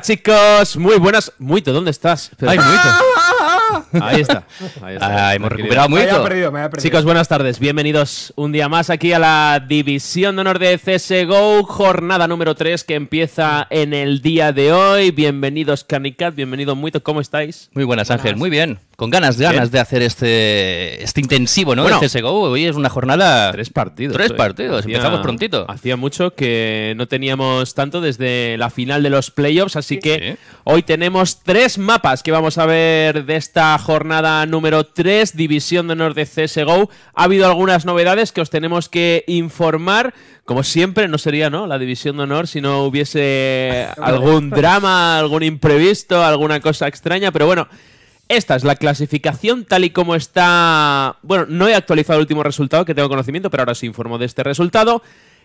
chicos, muy buenas. Muito, ¿dónde estás? Muito. Ahí está. Ahí está. hemos recuperado Muito. Me perdido, me perdido. Chicos, buenas tardes. Bienvenidos un día más aquí a la División de Honor de CSGO, jornada número 3 que empieza en el día de hoy. Bienvenidos, Canicat. Bienvenido, Muito. ¿Cómo estáis? Muy buenas. Ángel. Muy bien con ganas, ganas de hacer este, este intensivo, ¿no? CSGO. Este hoy es una jornada. Tres partidos. Tres eh. partidos. Empezamos prontito. Hacía mucho que no teníamos tanto desde la final de los playoffs, así que hoy tenemos tres mapas que vamos a ver de esta jornada número tres, División de Honor de CSGO. Ha habido algunas novedades que os tenemos que informar. Como siempre, no sería, ¿no? La División de Honor si no hubiese algún drama, algún imprevisto, alguna cosa extraña, pero bueno. Esta es la clasificación tal y como está... Bueno, no he actualizado el último resultado que tengo conocimiento, pero ahora os informo de este resultado.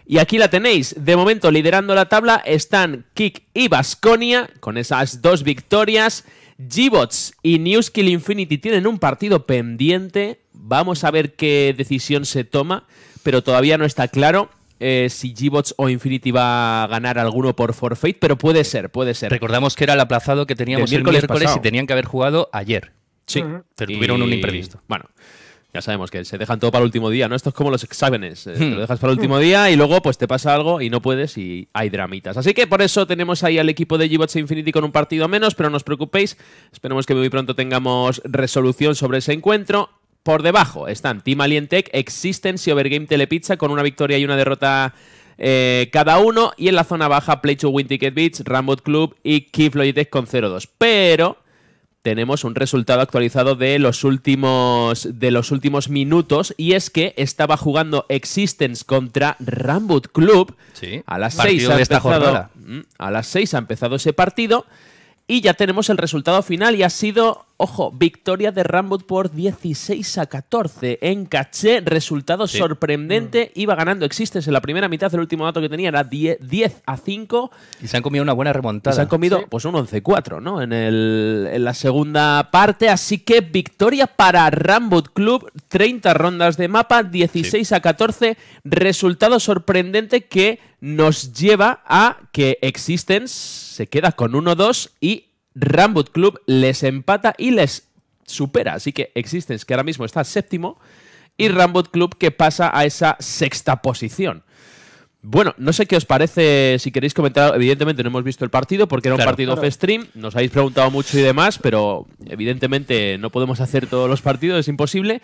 Y aquí la tenéis. De momento, liderando la tabla, están Kick y Basconia, con esas dos victorias. Gbots y Newskill Infinity tienen un partido pendiente. Vamos a ver qué decisión se toma, pero todavía no está claro. Eh, si g o Infinity va a ganar alguno por forfeit, pero puede ser, puede ser. Recordamos que era el aplazado que teníamos miércoles, y tenían que haber jugado ayer. Sí, pero tuvieron un imprevisto. Bueno. Ya sabemos que se dejan todo para el último día, ¿no? Esto es como los exámenes. Eh, hmm. Te lo dejas para el último día y luego pues te pasa algo y no puedes y hay dramitas. Así que por eso tenemos ahí al equipo de G-Bots e Infinity con un partido menos, pero no os preocupéis. Esperemos que muy pronto tengamos resolución sobre ese encuentro. Por debajo están Team Alientech, Existence y Overgame Telepizza con una victoria y una derrota eh, cada uno. Y en la zona baja, Play to Win Ticket Beach, Rambut Club y Keith Logitech con 0-2. Pero tenemos un resultado actualizado de los últimos de los últimos minutos y es que estaba jugando Existence contra Rambut Club a las 6 esta empezado, mm, a las 6 ha empezado ese partido y ya tenemos el resultado final y ha sido Ojo, victoria de Rambut por 16 a 14 en caché. Resultado sorprendente. Mm. Iba ganando Existence en la primera mitad. El último dato que tenía era 10, a 5. Y se han comido una buena remontada. se han comido pues un 11-4 ¿no? En, la segunda parte. Así que victoria para Rambut Club. 30 rondas de mapa, 16 a 14. Resultado sorprendente que nos lleva a que Existence se queda con 1-2 y Rambut Club les empata y les supera. Así que Existence, que ahora mismo está séptimo, y Rambut Club, que pasa a esa sexta posición. Bueno, no sé qué os parece, si queréis comentar, evidentemente no hemos visto el partido porque era un partido off stream, nos habéis preguntado mucho y demás, pero evidentemente no podemos hacer todos los partidos, es imposible.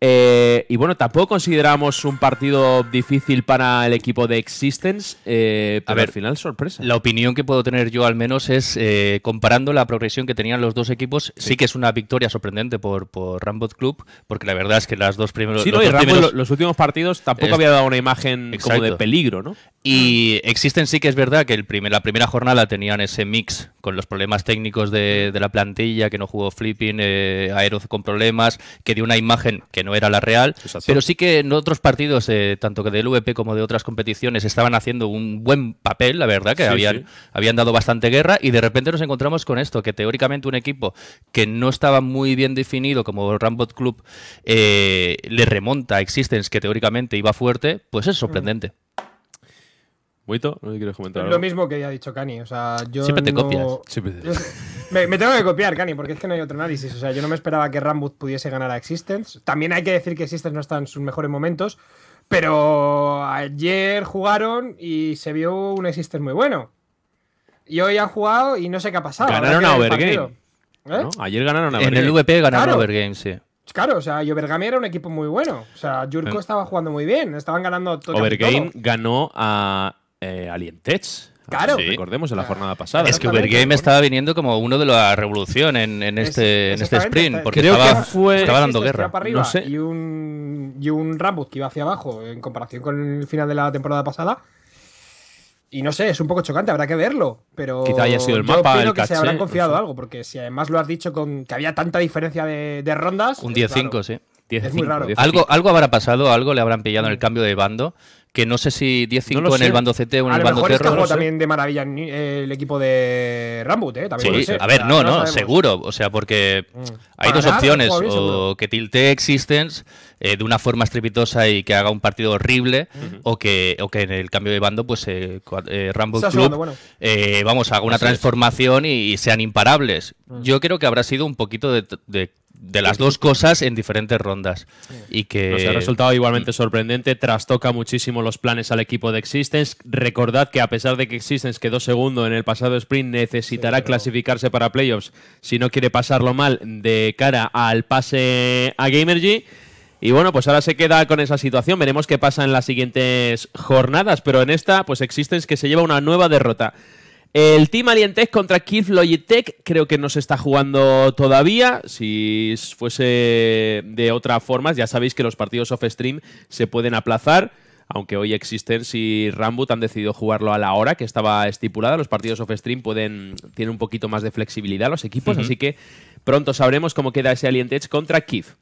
Eh, y bueno, tampoco consideramos un partido difícil para el equipo de Existence, a eh, ver, final sorpresa. La opinión que puedo tener yo al menos es, eh, comparando la progresión que tenían los dos equipos, sí, que es una victoria sorprendente por, por Rambot Club, porque la verdad es que las dos primeros... los, dos últimos partidos tampoco había dado una imagen como de peligro, ¿no? Y Existence sí que es verdad que el primer, la primera jornada tenían ese mix con los problemas técnicos de, la plantilla, que no jugó Flipping, Aeroz con problemas, que dio una imagen que no no era la real, pero sí que en otros partidos, eh, tanto que del VP como de otras competiciones, estaban haciendo un buen papel, la verdad, que habían, habían dado bastante guerra y de repente nos encontramos con esto, que teóricamente un equipo que no estaba muy bien definido como Rambot Club eh, le remonta a Existence, que teóricamente iba fuerte, pues es sorprendente. no comentar. Lo mismo que ya ha dicho Cani, o sea, yo... Siempre te copias. Me, tengo que copiar, Cani, porque es que no hay otro análisis. O sea, yo no me esperaba que Rambut pudiese ganar a Existence. También hay que decir que Existence no está en sus mejores momentos, pero ayer jugaron y se vio un Existence muy bueno. Y hoy han jugado y no sé qué ha pasado. Ganaron a Overgame. ¿Eh? Ayer ganaron a Overgame. En el VP ganaron a Overgame, sí. Claro, o sea, y Overgame era un equipo muy bueno. O sea, Jurko eh. estaba jugando muy bien. Estaban ganando todo. Overgame ganó a eh, Alientech. Claro. Recordemos en la ah. jornada pasada. Es que Ubergame estaba viniendo como uno de la revolución en, este, en este sprint, porque estaba, fue, estaba dando guerra. Y un, y que iba hacia abajo en comparación con el final de la temporada pasada. Y no sé, es un poco chocante, habrá que verlo. Pero Quizá haya sido el mapa, el que caché, se habrán confiado algo, porque si además lo has dicho con que había tanta diferencia de, rondas. Un 10-5, pues sí. es muy raro. algo, algo habrá pasado, algo le habrán pillado en el cambio de bando que no sé si 10-5 en el bando CT o en a el lo bando mejor es que no también de maravilla el equipo de Rambut, ¿eh? También sí, a ver, no, no, seguro. O sea, porque mm. hay dos opciones. O que tilte Existence eh, de una forma estrepitosa y que haga un partido horrible o, que, que en el cambio de bando, pues eh, eh Rumble Club, eh, vamos, haga una transformación y, sean imparables. Mm. Yo creo que habrá sido un poquito de, de las dos cosas en diferentes rondas. Y que... ha resultado igualmente mm. sorprendente, trastoca muchísimo los planes al equipo de Existence. Recordad que a pesar de que Existence quedó segundo en el pasado sprint, necesitará clasificarse para playoffs si no quiere pasarlo mal de cara al pase a Gamergy. Y bueno, pues ahora se queda con esa situación. Veremos qué pasa en las siguientes jornadas. Pero en esta, pues Existence que se lleva una nueva derrota. El Team Alientech contra Kif Logitech creo que no se está jugando todavía. Si fuese de otra forma, ya sabéis que los partidos off-stream se pueden aplazar. Aunque hoy Existen y Rambut han decidido jugarlo a la hora que estaba estipulada. Los partidos off-stream pueden, tienen un poquito más de flexibilidad los equipos. Así que pronto sabremos cómo queda ese Alientech contra Kif.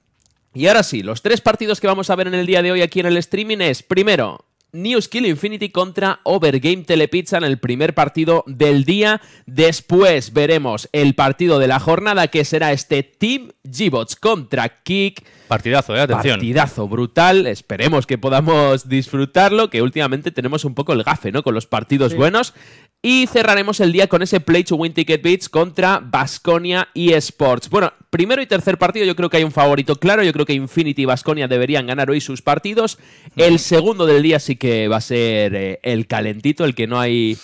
Y ahora sí, los tres partidos que vamos a ver en el día de hoy aquí en el streaming es, primero, New Skill Infinity contra Overgame Telepizza en el primer partido del día. Después veremos el partido de la jornada que será este Team g contra Kick. Partidazo, eh, atención. Partidazo brutal. Esperemos que podamos disfrutarlo, que últimamente tenemos un poco el gafe, ¿no? Con los partidos buenos. Y cerraremos el día con ese play to win ticket Beats contra Basconia y Sports. Bueno, primero y tercer partido yo creo que hay un favorito claro. Yo creo que Infinity y Basconia deberían ganar hoy sus partidos. El segundo del día sí que va a ser eh, el calentito, el que no hay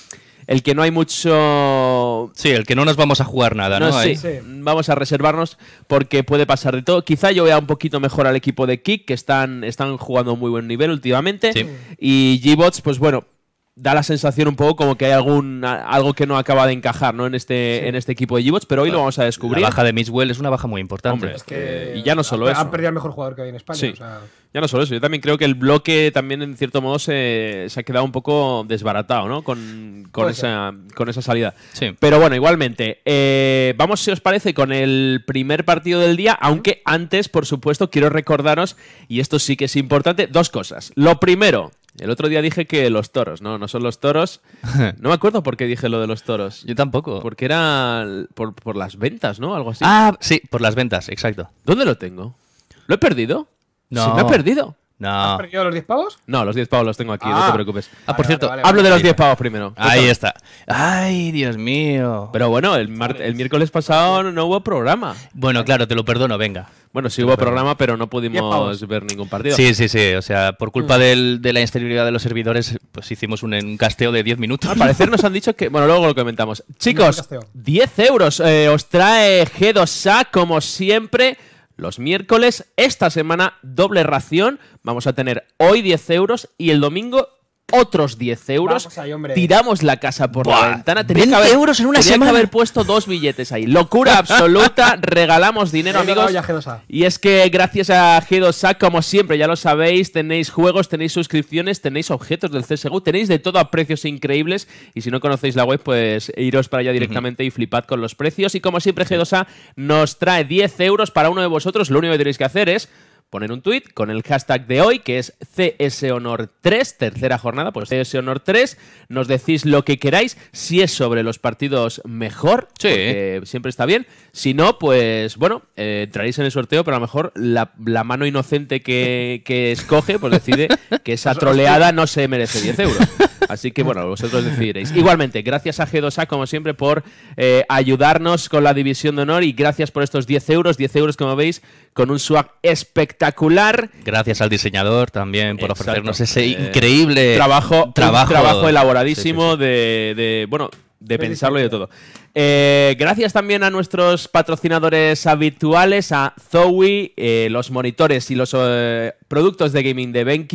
el que no hay mucho. Sí, el que no nos vamos a jugar nada, ¿no? Sí. sí. vamos a reservarnos porque puede pasar de todo. Quizá yo vea un poquito mejor al equipo de Kick, que están, están jugando muy buen nivel últimamente. Y G-Bots, pues bueno, da la sensación un poco como que hay algún algo que no acaba de encajar ¿no? en, este, en este equipo de Gibots, pero hoy lo vamos a descubrir. La baja de Miswell es una baja muy importante. y ya no solo eso. perdido al mejor jugador que hay en España. Ya no solo eso, yo también creo que el bloque también en cierto modo se, ha quedado un poco desbaratado ¿no? con, esa, con esa, salida. Pero bueno, igualmente, eh, vamos si os parece con el primer partido del día, aunque antes, por supuesto, quiero recordaros, y esto sí que es importante, dos cosas. Lo primero, el otro día dije que los toros, no, no son los toros. No me acuerdo por qué dije lo de los toros. Yo tampoco. Porque era por, por las ventas, ¿no? Algo así. Ah, sí, por las ventas, exacto. ¿Dónde lo tengo? ¿Lo he perdido? No. Se me ha perdido. No. ¿Has perdido los 10 pavos? No, los 10 pavos los tengo aquí, no te ah. preocupes. ah, por cierto, hablo de los 10 pavos primero. Ahí está. Ay, Dios mío. Pero bueno, el, el miércoles pasado no hubo programa. Bueno, claro, te lo perdono, venga. Bueno, sí hubo programa, pero no pudimos ver ningún partido. Sí, sí, sí. O sea, por culpa mm. de la inestabilidad de los servidores, pues hicimos un, un casteo de 10 minutos. Al parecer nos han dicho que. Bueno, luego lo comentamos. Chicos, 10 euros eh, os trae G2A, como siempre los miércoles. Esta semana, doble ración. Vamos a tener hoy 10 euros y el domingo otros 10 euros. tiramos la casa por la ventana. Tenía euros en una tenía semana. haber puesto dos billetes ahí. Locura absoluta. regalamos dinero, amigos. Y es que gracias a G2A, como siempre, ya lo sabéis, tenéis juegos, tenéis suscripciones, tenéis objetos del CSGO, tenéis de todo a precios increíbles. Y si no conocéis la web, pues iros para allá directamente y flipad con los precios. Y como siempre, G2A nos trae 10 euros para uno de vosotros. Lo único que tenéis que hacer es poner un tweet con el hashtag de hoy, que es cs honor 3 tercera jornada, pues honor 3 Nos decís lo que queráis, si es sobre los partidos mejor, siempre está bien. Si no, pues bueno, eh, entraréis en el sorteo, pero a lo mejor la, mano inocente que, escoge, pues decide que esa troleada no se merece 10 euros. Así que bueno, vosotros decidiréis. Igualmente, gracias a G2A, como siempre, por eh, ayudarnos con la división de honor y gracias por estos 10 euros. 10 euros, como veis, con un swag espectacular. Gracias al diseñador también por ofrecernos ese eh, increíble trabajo, trabajo, elaboradísimo De, de, bueno, de pensarlo y de todo. Eh, gracias también a nuestros patrocinadores habituales, a Zoe, eh, los monitores y los eh, productos de gaming de BenQ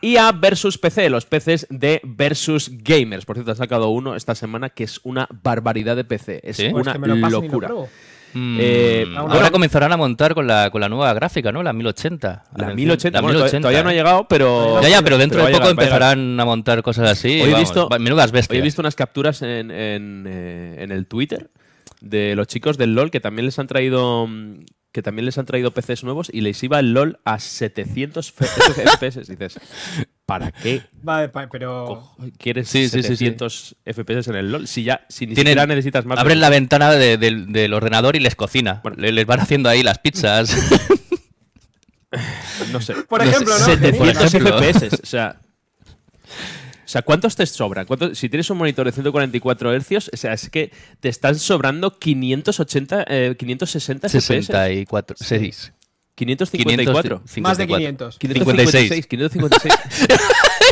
y a Versus PC, los PCs de Versus Gamers. Por cierto, ha sacado uno esta semana que es una barbaridad de PC, es una pues locura. Y Mm. Eh, ah, ahora comenzarán a montar con la, nueva gráfica, ¿no? La 1080. La 1080, Todavía, no ha llegado, pero. Ya, ya, pero dentro de poco empezarán a, montar cosas así. he, visto, menudas bestias. he visto unas capturas eh, en, el Twitter de los chicos del LOL que también les han traído mm, que también les han traído PCs nuevos y les iba el LOL a 700 FPS. dices, ¿para qué? Vale, pero. ¿Quieres 700 FPS en el LOL? Si ya si ni siquiera necesitas más. Abren la ventana del ordenador y les cocina. Bueno. les van haciendo ahí las pizzas. no sé. Por ejemplo, ¿no? 700 FPS. O sea. ¿cuántos te sobran? si tienes un monitor de 144 Hz, o sea, es que te están sobrando 580, 560 FPS. 64, 6. 554. más de 500. 556. 556.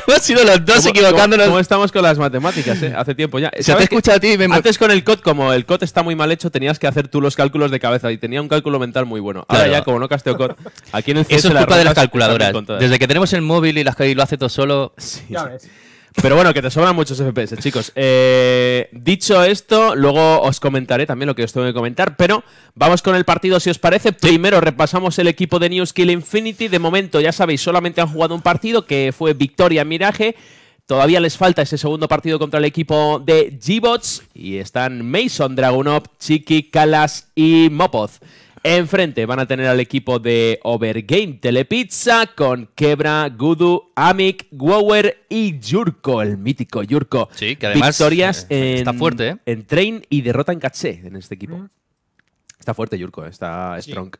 Hemos sido los dos equivocándonos. ¿cómo, estamos con las matemáticas? Eh? Hace tiempo ya. Se te escucha a ti. Me... Antes con el COT, como el COT está muy mal hecho, tenías que hacer tú los cálculos de cabeza y tenía un cálculo mental muy bueno. Ahora ya, como no casteo COT, aquí en el Eso es culpa de las calculadoras. Desde que tenemos el móvil y las lo hace todo solo. Pero bueno, que te sobran muchos FPS, chicos. Eh, dicho esto, luego os comentaré también lo que os tengo que comentar, pero vamos con el partido si os parece. Primero repasamos el equipo de New Skill Infinity. De momento, ya sabéis, solamente han jugado un partido que fue victoria Mirage. Todavía les falta ese segundo partido contra el equipo de G-Bots y están Mason, Dragunov, Chiqui, Kalas y Mopoz. Enfrente van a tener al equipo de Overgame Telepizza con Quebra, Gudu, Amic, Gower y Yurko, el mítico Yurko. Sí, que además Victorias eh, está en, fuerte, ¿eh? en Train y derrota en Caché en este equipo. Está fuerte Yurko, eh, está strong.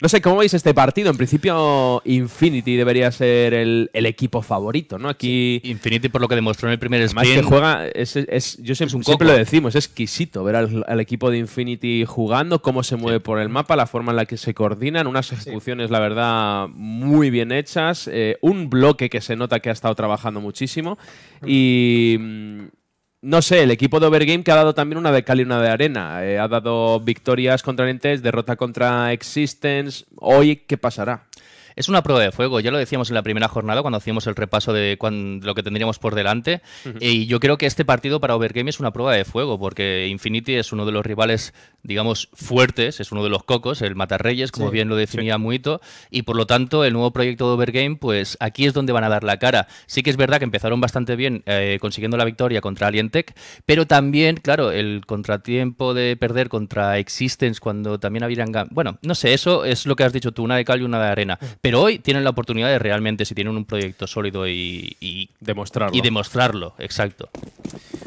No sé, ¿cómo veis este partido? En principio, Infinity debería ser el, equipo favorito, ¿no? Aquí. Infinity, por lo que demostró en el primer sprint. que juega. Es, yo siempre, un lo decimos, es exquisito ver al, equipo de Infinity jugando, cómo se mueve por el mapa, la forma en la que se coordinan, unas ejecuciones, la verdad, muy bien hechas, eh, un bloque que se nota que ha estado trabajando muchísimo. Y. Mm, no sé, el equipo de Overgame que ha dado también una de Cali y una de Arena. Eh, ha dado victorias contra lentes, derrota contra Existence. Hoy, ¿qué pasará? es una prueba de fuego. Ya lo decíamos en la primera jornada cuando hacíamos el repaso de lo que tendríamos por delante. Y yo creo que este partido para Overgame es una prueba de fuego, porque Infinity es uno de los rivales, digamos, fuertes, es uno de los cocos, el Matarreyes, como bien lo definía Muito. Y por lo tanto, el nuevo proyecto de Overgame, pues aquí es donde van a dar la cara. Sí que es verdad que empezaron bastante bien eh, consiguiendo la victoria contra Alientech, pero también, claro, el contratiempo de perder contra Existence cuando también habían. Bueno, no sé, eso es lo que has dicho tú, una de cal y una de arena. Pero hoy tienen la oportunidad de realmente, si tienen un proyecto sólido y, demostrarlo. Y demostrarlo, exacto.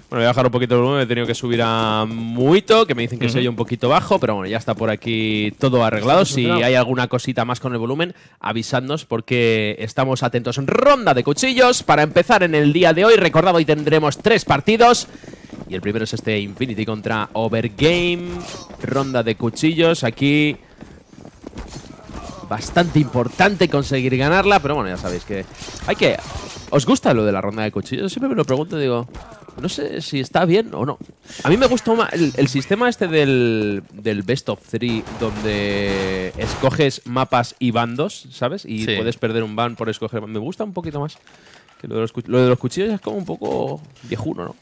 Bueno, voy a bajar un poquito el volumen, he tenido que subir a Muito, que me dicen que soy un poquito bajo, pero bueno, ya está por aquí todo arreglado. Si hay alguna cosita más con el volumen, avisadnos porque estamos atentos. Ronda de cuchillos para empezar en el día de hoy. Recordad, hoy tendremos tres partidos. Y el primero es este Infinity contra Overgame. Ronda de cuchillos. Aquí bastante importante conseguir ganarla, pero bueno, ya sabéis que hay que... ¿Os gusta lo de la ronda de cuchillos? Siempre me lo pregunto y digo, no sé si está bien o no. A mí me gustó más el, sistema este del, del Best of Three, donde escoges mapas y bandos, ¿sabes? Y puedes perder un ban por escoger. Me gusta un poquito más que lo de los, lo de cuchillos. Es como un poco viejuno, ¿no?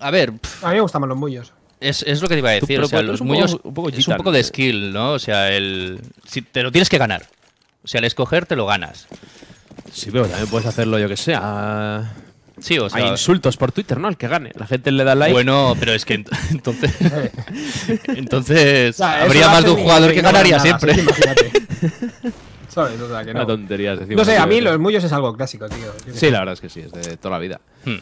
A ver. A mí me gustan más los mullos es, es, lo que te iba a decir. o sea, es, un poco, de ¿eh? skill, ¿no? O sea, el, si te lo tienes que ganar. O sea, al escoger te lo ganas. Sí, pero también puedes hacerlo, yo que sea Sí, o sea, Hay insultos por Twitter, ¿no? Al que gane. La gente le da like. Bueno, pero es que entonces. entonces. habría más de un jugador que, ganaría siempre. Imagínate. ¿Sabes? O sea, que no. Una tontería, no sé, a mí los muños es algo clásico, tío. Sí, la verdad es que sí, es de toda la vida. Hmm.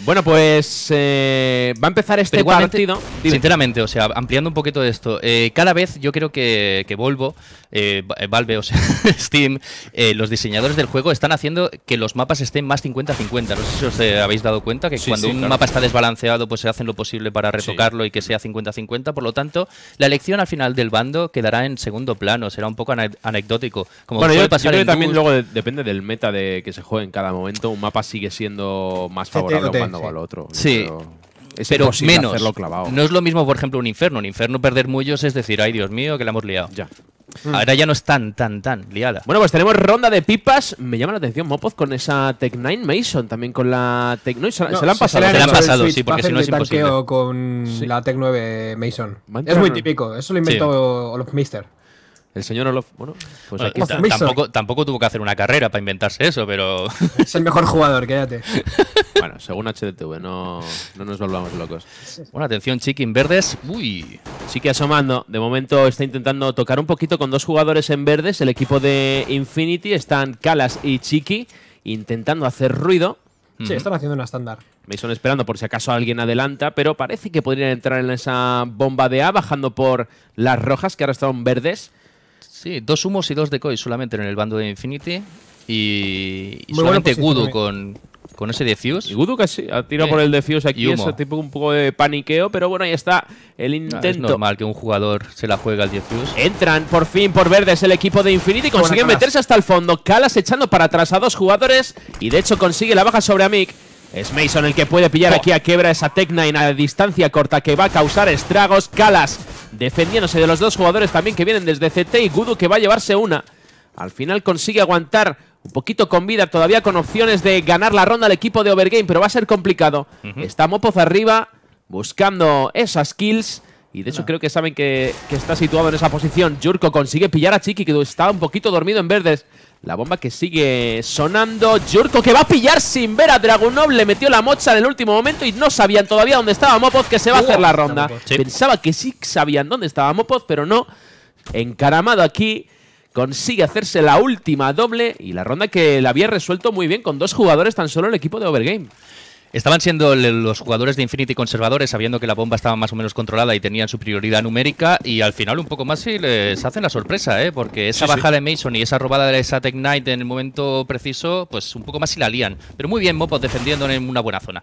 Bueno, pues eh, va a empezar este partido. Sinceramente, o sea, ampliando un poquito de esto, eh, cada vez yo creo que, Volvo, eh, Valve, o sea, Steam, los diseñadores del juego están haciendo que los mapas estén más 50-50. No sé si os habéis dado cuenta que cuando un mapa está desbalanceado, pues se hacen lo posible para retocarlo y que sea 50-50. Por lo tanto, la elección al final del bando quedará en segundo plano, será un poco anecdótico. Como bueno, yo, también luego depende del meta de que se juegue en cada momento, un mapa sigue siendo más favorable o al otro. Sí. Pero... Es menos. No es lo mismo, por ejemplo, un infierno. Un infierno perder mullos es decir, ay Dios mío, que la hemos liado. Ya. Mm. Ahora ya no es tan, tan, tan liada. Bueno, pues tenemos ronda de pipas. Me llama la atención Mopoz con esa Tech 9 Mason, también con la Tech 9. Se, no, se la han pasado, se la han, pasado sí, porque si no es imposible. con la Tech 9 Mason. Es muy típico, eso lo inventó Olof Mister. El señor Olof, bueno, pues aquí tampoco, tampoco, tuvo que hacer una carrera para inventarse eso, pero. Es el mejor jugador, quédate. bueno, según HDTV, no, no nos volvamos locos. Bueno, atención, Chiqui verdes. Uy, Chiqui asomando. De momento está intentando tocar un poquito con dos jugadores en verdes. El equipo de Infinity están Calas y Chiqui intentando hacer ruido. Sí, están haciendo una estándar. Mason esperando por si acaso alguien adelanta, pero parece que podrían entrar en esa bomba de A bajando por las rojas que ahora están verdes. Sí, dos humos y dos decoys solamente en el bando de Infinity. Y, solamente Gudu con, con ese defuse. Y Gudu casi ha tirado por el defuse aquí, ese tipo un poco de paniqueo, pero bueno, ahí está el intento. es normal que un jugador se la juegue al defuse. Entran por fin por verdes el equipo de Infinity, consiguen meterse hasta el fondo. Calas echando para atrás a dos jugadores y de hecho consigue la baja sobre Amic. Es Mason el que puede pillar oh. aquí a Quebra esa Tecna en la distancia corta que va a causar estragos. Calas defendiéndose de los dos jugadores también que vienen desde CT y Gudu que va a llevarse una. Al final consigue aguantar un poquito con vida, todavía con opciones de ganar la ronda al equipo de Overgame, pero va a ser complicado. Está Mopoz arriba buscando esas kills. Y de hecho creo que saben que, que, está situado en esa posición. Yurko consigue pillar a Chiqui, que está un poquito dormido en verdes. La bomba que sigue sonando. Yurko que va a pillar sin ver a Dragunov. Le metió la mocha en el último momento y no sabían todavía dónde estaba Mopoz que se va a hacer la ronda. Pensaba que sí sabían dónde estaba Mopoz pero no. Encaramado aquí. Consigue hacerse la última doble y la ronda que la había resuelto muy bien con dos jugadores tan solo el equipo de Overgame. Estaban siendo los jugadores de Infinity conservadores, sabiendo que la bomba estaba más o menos controlada y tenían su prioridad numérica. Y al final, un poco más, sí, les hacen la sorpresa, ¿eh? porque esa bajada de Mason y esa robada de esa Tech Knight en el momento preciso, pues un poco más si la lían. Pero muy bien, Mopos defendiendo en una buena zona.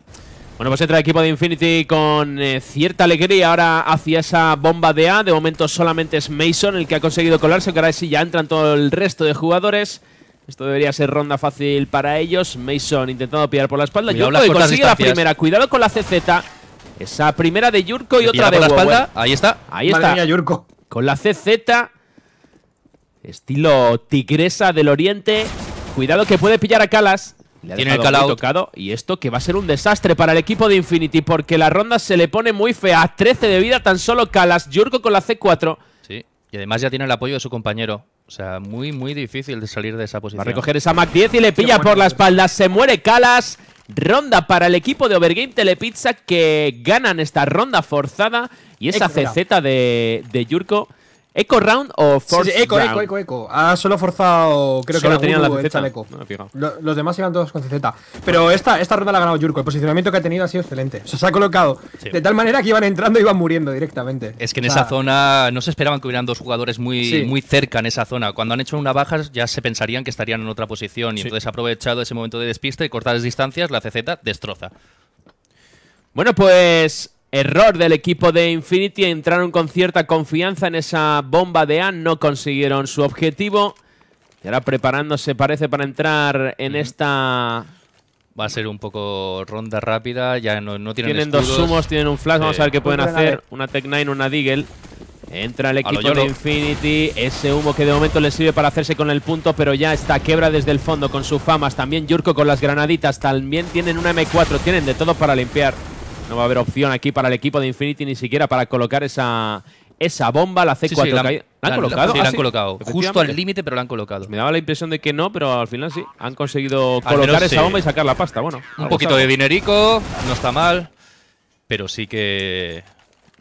Bueno, pues entra el equipo de Infinity con eh, cierta alegría ahora hacia esa bomba de A. De momento solamente es Mason el que ha conseguido colarse, aunque ahora sí ya entran todo el resto de jugadores. Esto debería ser ronda fácil para ellos. Mason intentando pillar por la espalda. Yurko consigue la primera. Cuidado con la CZ. Esa primera de Yurko y otra de la espalda. Ahí está. Ahí está. Con la CZ. Estilo tigresa del oriente. Cuidado que puede pillar a Calas. Tiene el calado y esto que va a ser un desastre para el equipo de Infinity porque la ronda se le pone muy fea. 13 de vida tan solo Calas, Yurko con la C4. Sí, y además ya tiene el apoyo de su compañero. O sea, muy, muy difícil de salir de esa posición. Va a recoger esa Mac 10 y le pilla por la espalda. Se muere Calas. Ronda para el equipo de Overgame Telepizza que ganan esta ronda forzada. Y esa CZ de, de Yurko ¿Eco round o forza? eco, eco, eco, Ha ah, solo forzado, creo que tenían la CZ. los demás iban todos con CZ. Pero esta, esta ronda la ha ganado Yurko. El posicionamiento que ha tenido ha sido excelente. se ha colocado de tal manera que iban entrando y iban muriendo directamente. Es que en esa zona no se esperaban que hubieran dos jugadores muy, muy cerca en esa zona. Cuando han hecho una baja ya se pensarían que estarían en otra posición. Y entonces ha aprovechado ese momento de despiste y cortar las distancias. La CZ destroza. Bueno, pues Error del equipo de Infinity, entraron con cierta confianza en esa bomba de A, no consiguieron su objetivo. Y ahora preparándose, parece, para entrar en esta... Va a ser un poco ronda rápida, ya no, tienen Tienen dos humos, tienen un flash, vamos a ver qué pueden hacer. Una Tech 9, una Deagle. Entra el equipo de Infinity, ese humo que de momento le sirve para hacerse con el punto, pero ya está quebra desde el fondo con su famas. También Yurko con las granaditas, también tienen una M4, tienen de todo para limpiar. No va a haber opción aquí para el equipo de Infinity ni siquiera para colocar esa, esa bomba, la C4 la, han colocado. Sí, la ah, han colocado. Justo al límite, pero la han colocado. me daba la impresión de que no, pero al final sí. Han conseguido colocar esa bomba y sacar la pasta. Bueno. Un poquito de dinerico, no está mal. Pero sí que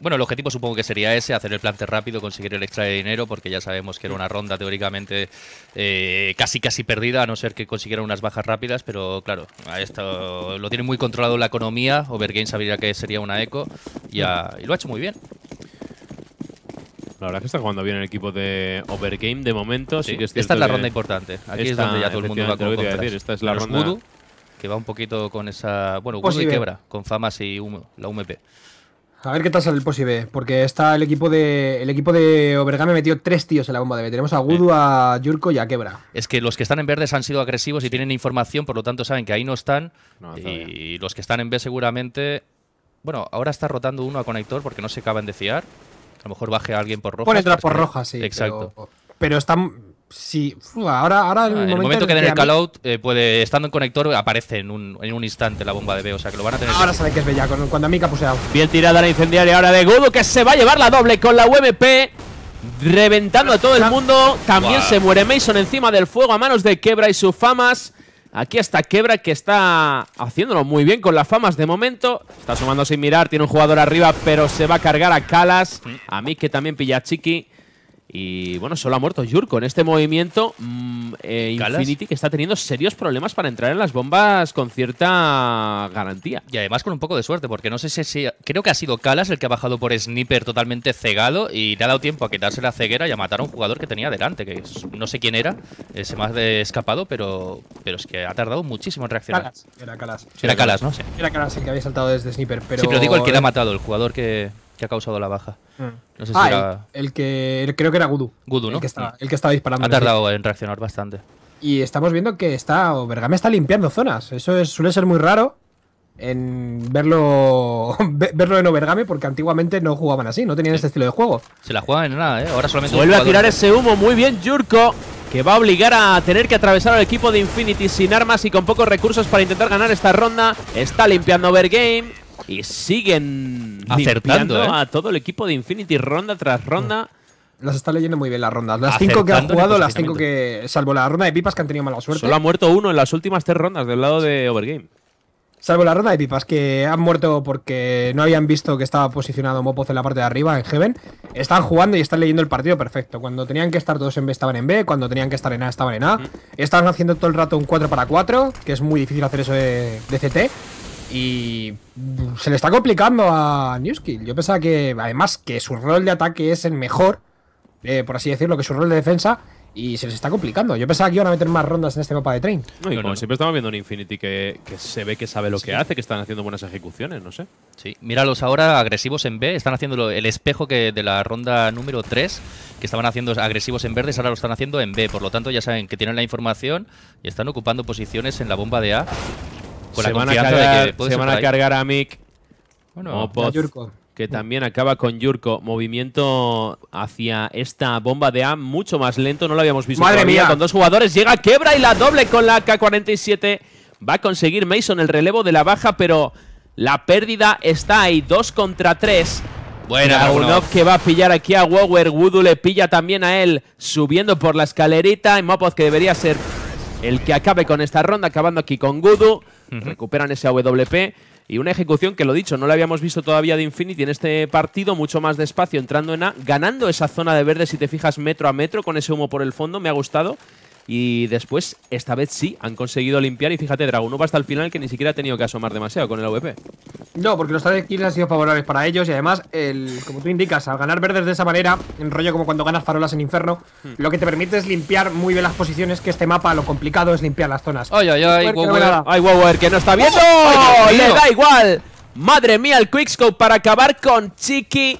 bueno, el objetivo supongo que sería ese, hacer el plante rápido, conseguir el extra de dinero, porque ya sabemos que era una ronda teóricamente eh, casi casi perdida, a no ser que consiguiera unas bajas rápidas, pero claro, esto lo tiene muy controlado la economía, Overgame sabría que sería una eco y, lo ha hecho muy bien. La verdad es que está jugando bien el equipo de Overgame de momento. Sí, que esta es la ronda importante. Aquí es donde ya todo el mundo va Esta es la ronda... que va un poquito con esa... Bueno, quebra, con famas y la UMP. A ver qué tal sale el posi porque está el equipo de el equipo de Obergame metió tres tíos en la bomba de B. Tenemos a Gudu, a Yurko y a Quebra. Es que los que están en verdes han sido agresivos y tienen información, por lo tanto saben que ahí no están. y los que están en B seguramente... Bueno, ahora está rotando uno a conector porque no se acaban de fiar. A lo mejor baje a alguien por rojo. Por entrar por roja, sí. Exacto. pero están Sí, ahora, ahora ah, el, momento, el momento que den el callout, out eh, puede, estando en conector, aparece en un, instante la bomba de B, o sea que lo van a tener. Ahora sabe que es bella cuando a mí puseado. Bien tirada la incendiaria ahora de Godo, que se va a llevar la doble con la UMP, reventando a todo el mundo. También se muere Mason encima del fuego a manos de Quebra y sus famas. Aquí está Quebra, que está haciéndolo muy bien con las famas de momento. Está sumando sin mirar, tiene un jugador arriba, pero se va a cargar a Calas. Mm. A mí que también pilla a Chiqui. Y bueno, solo ha muerto Yurko en este movimiento mm, eh, Infinity que está teniendo serios problemas para entrar en las bombas con cierta garantía. Y además con un poco de suerte, porque no sé si, creo que ha sido Calas el que ha bajado por Sniper totalmente cegado y le ha dado tiempo a quitarse la ceguera y a matar a un jugador que tenía delante, que no sé quién era, se me ha escapado, pero, pero es que ha tardado muchísimo en reaccionar. Era Calas. era Calas, ¿no? sé Era Calas el que había saltado desde Sniper, pero... Sí, pero digo el que le ha matado, el jugador que que ha causado la baja. Ah. No sé si ah, era... el, que creo que era Gudu. Gudu, ¿no? Mm. El que estaba, disparando. Ha tardado en reaccionar bastante. Y estamos viendo que está está limpiando zonas. Eso suele ser muy raro en verlo verlo en Overgame porque antiguamente no jugaban así, no tenían este estilo de juego. Se la jugaban en nada, ¿eh? Ahora solamente vuelve a tirar ese humo muy bien Yurko, que va a obligar a tener que atravesar al equipo de Infinity sin armas y con pocos recursos para intentar ganar esta ronda. Está limpiando Overgame. Y siguen acertando ¿eh? a todo el equipo de Infinity ronda tras ronda. Mm. Las está leyendo muy bien las rondas. Las cinco que han jugado, las cinco que. Salvo la ronda de pipas que han tenido mala suerte. Solo ha muerto uno en las últimas tres rondas del lado de Overgame. Salvo la ronda de pipas, que han muerto porque no habían visto que estaba posicionado Mopoz en la parte de arriba, en Heaven. Están jugando y están leyendo el partido perfecto. Cuando tenían que estar todos en B estaban en B, cuando tenían que estar en A estaban en A. Mm. Estaban haciendo todo el rato un 4 para 4, que es muy difícil hacer eso de CT. Y se le está complicando a Newskill. Yo pensaba que, además, que su rol de ataque es el mejor, eh, por así decirlo, que su rol de defensa. Y se les está complicando. Yo pensaba que iban a meter más rondas en este mapa de train. No, siempre estamos viendo en Infinity que, se ve que sabe lo que hace, que están haciendo buenas ejecuciones, no sé. Sí, míralos ahora agresivos en B, están haciendo el espejo que de la ronda número 3, que estaban haciendo agresivos en verdes, ahora lo están haciendo en B. Por lo tanto, ya saben que tienen la información y están ocupando posiciones en la bomba de A se van a cargar, a, cargar a Mick. Bueno, que también acaba con Yurko. Movimiento hacia esta bomba de A mucho más lento. No lo habíamos visto Madre Mía. Con dos jugadores llega Quebra y la doble con la K-47. Va a conseguir Mason el relevo de la baja, pero la pérdida está ahí. Dos contra tres. Bueno, que va a pillar aquí a Wower. Gudu le pilla también a él, subiendo por la escalerita. Y Mopoz que debería ser el que acabe con esta ronda, acabando aquí con Gudu. Recuperan ese AWP y una ejecución que, lo dicho, no la habíamos visto todavía de Infinity en este partido, mucho más despacio entrando en A, ganando esa zona de verde, si te fijas, metro a metro con ese humo por el fondo, me ha gustado. Y después, esta vez sí, han conseguido limpiar. Y fíjate, Dragon va hasta el final que ni siquiera ha tenido que asomar demasiado con el AVP. No, porque los kills han sido favorables para ellos. Y además, el, como tú indicas, al ganar verdes de esa manera, en rollo como cuando ganas farolas en Inferno, hmm. lo que te permite es limpiar muy bien las posiciones. Que este mapa, lo complicado es limpiar las zonas. ¡Ay, ay, ay! ¡Ay, que no está viendo! ¡Le da igual! Madre mía, el Quickscope para acabar con Chiqui.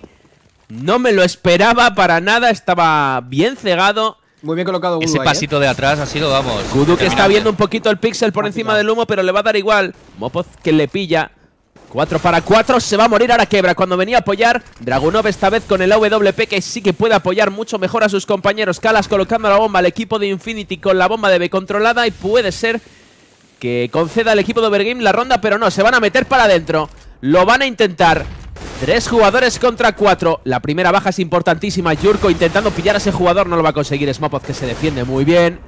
No me lo esperaba para nada, estaba bien cegado muy bien colocado Ese ¿eh? pasito de atrás ha sido, vamos. Gudu que está viendo un poquito el pixel por encima del humo, pero le va a dar igual. Mopoz que le pilla. 4 para 4, se va a morir ahora Quebra cuando venía a apoyar. Dragunov esta vez con el AWP que sí que puede apoyar mucho mejor a sus compañeros. Calas colocando la bomba al equipo de Infinity con la bomba de B controlada y puede ser que conceda al equipo de Overgame la ronda, pero no, se van a meter para adentro. Lo van a intentar. Tres jugadores contra cuatro. La primera baja es importantísima. Yurko intentando pillar a ese jugador. No lo va a conseguir. Smopoz, que se defiende muy bien.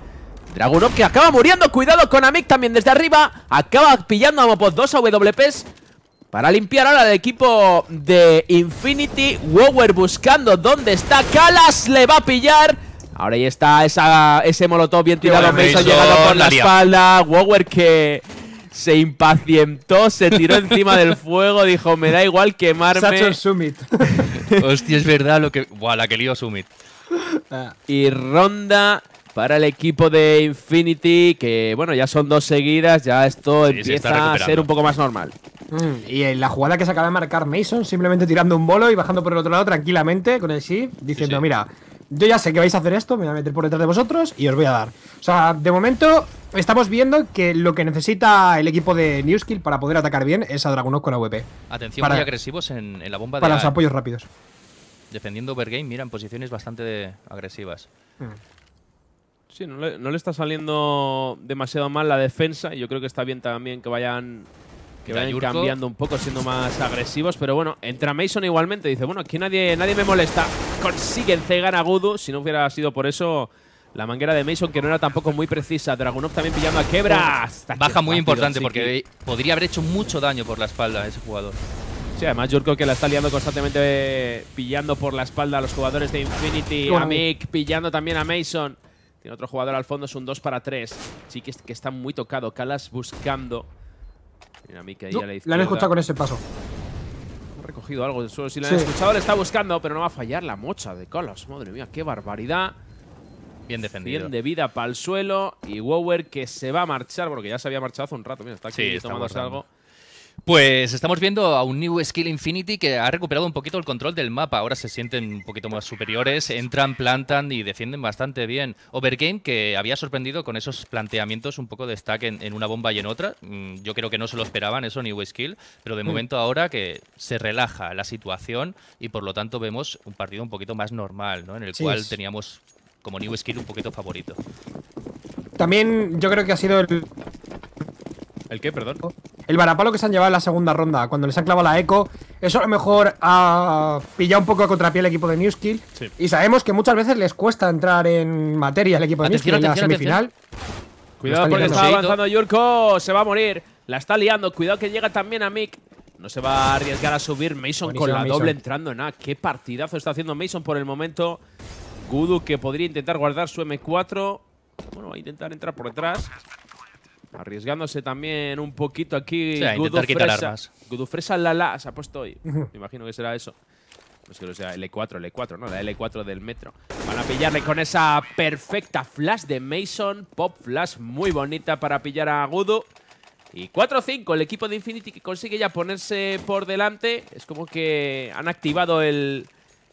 Dragunov que acaba muriendo. Cuidado con Amik también desde arriba. Acaba pillando a Mopoz. Dos AWPs para limpiar ahora el equipo de Infinity. Wower buscando dónde está. Kalas le va a pillar. Ahora ahí está ese molotov bien tirado. Mesa. por la espalda. Wower que se impacientó, se tiró encima del fuego, dijo, me da igual quemarme. Satchel Summit. Hostia, es verdad lo que... Buah, la que lío Summit. Ah. Y ronda para el equipo de Infinity, que bueno, ya son dos seguidas, ya esto empieza a ser un poco más normal. Mm, y en la jugada que se acaba de marcar Mason, simplemente tirando un bolo y bajando por el otro lado tranquilamente con el shift, diciendo, mira, yo ya sé que vais a hacer esto, me voy a meter por detrás de vosotros y os voy a dar. O sea, de momento estamos viendo que lo que necesita el equipo de Newskill para poder atacar bien es a Dragunov con la WP. Atención, muy agresivos en, la bomba para de. Para los apoyos rápidos. Defendiendo overgame, mira, en posiciones bastante agresivas. Hmm. Sí, no le, está saliendo demasiado mal la defensa. y Yo creo que está bien también que vayan, que cambiando un poco, siendo más agresivos. Pero bueno, entra Mason igualmente. Dice, bueno, aquí nadie, nadie me molesta. Consiguen cegar a Gudu. Si no hubiera sido por eso, la manguera de Mason que no era tampoco muy precisa. Dragunov también pillando a quebras Baja muy importante porque podría haber hecho mucho daño por la espalda a ese jugador. Sí, además Jurko que la está liando constantemente pillando por la espalda a los jugadores de Infinity. A Mick pillando también a Mason. Tiene otro jugador al fondo, es un 2 para 3. Sí que, está muy tocado. Calas buscando. Mira, Mick ahí a la izquierda. La han escuchado con ese paso recogido algo del suelo. Si lo han escuchado, le está buscando, pero no va a fallar la mocha de Colas. Madre mía, qué barbaridad. Bien defendido. Bien de vida para el suelo. Y Wower que se va a marchar, porque ya se había marchado hace un rato. está aquí tomándose algo. Pues estamos viendo a un New Skill Infinity que ha recuperado un poquito el control del mapa. Ahora se sienten un poquito más superiores, entran, plantan y defienden bastante bien. Overgame que había sorprendido con esos planteamientos un poco de stack en, una bomba y en otra. Mm, yo creo que no se lo esperaban eso New Skill, pero de mm. momento ahora que se relaja la situación y por lo tanto vemos un partido un poquito más normal, ¿no? En el cual teníamos como new un poquito favorito. También yo creo que ha sido el... ¿El qué, perdón? El varapalo que se han llevado en la segunda ronda, cuando les han clavado la eco. Eso a lo mejor ha pillado un poco a contrapié el equipo de New Skill. Y sabemos que muchas veces les cuesta entrar en materia el equipo de NewSkill New Skill en la semifinal. Cuidado porque está avanzando Yurko, se va a morir. La está liando, cuidado que llega también a Mick. No se va a arriesgar a subir Mason con la doble entrando en A. Qué partidazo está haciendo Mason por el momento. Gudu que podría intentar guardar su M4. Bueno, va a intentar entrar por detrás. Arriesgándose también un poquito aquí. Sí, Gudu Fresa. Fresa Lala se ha puesto hoy. Me imagino que será eso. No es que lo sea L4, L4, ¿no? La L4 del metro. Van a pillarle con esa perfecta flash de Mason. Pop flash muy bonita para pillar a Gudu. Y 4-5, el equipo de Infinity que consigue ya ponerse por delante. Es como que han activado el,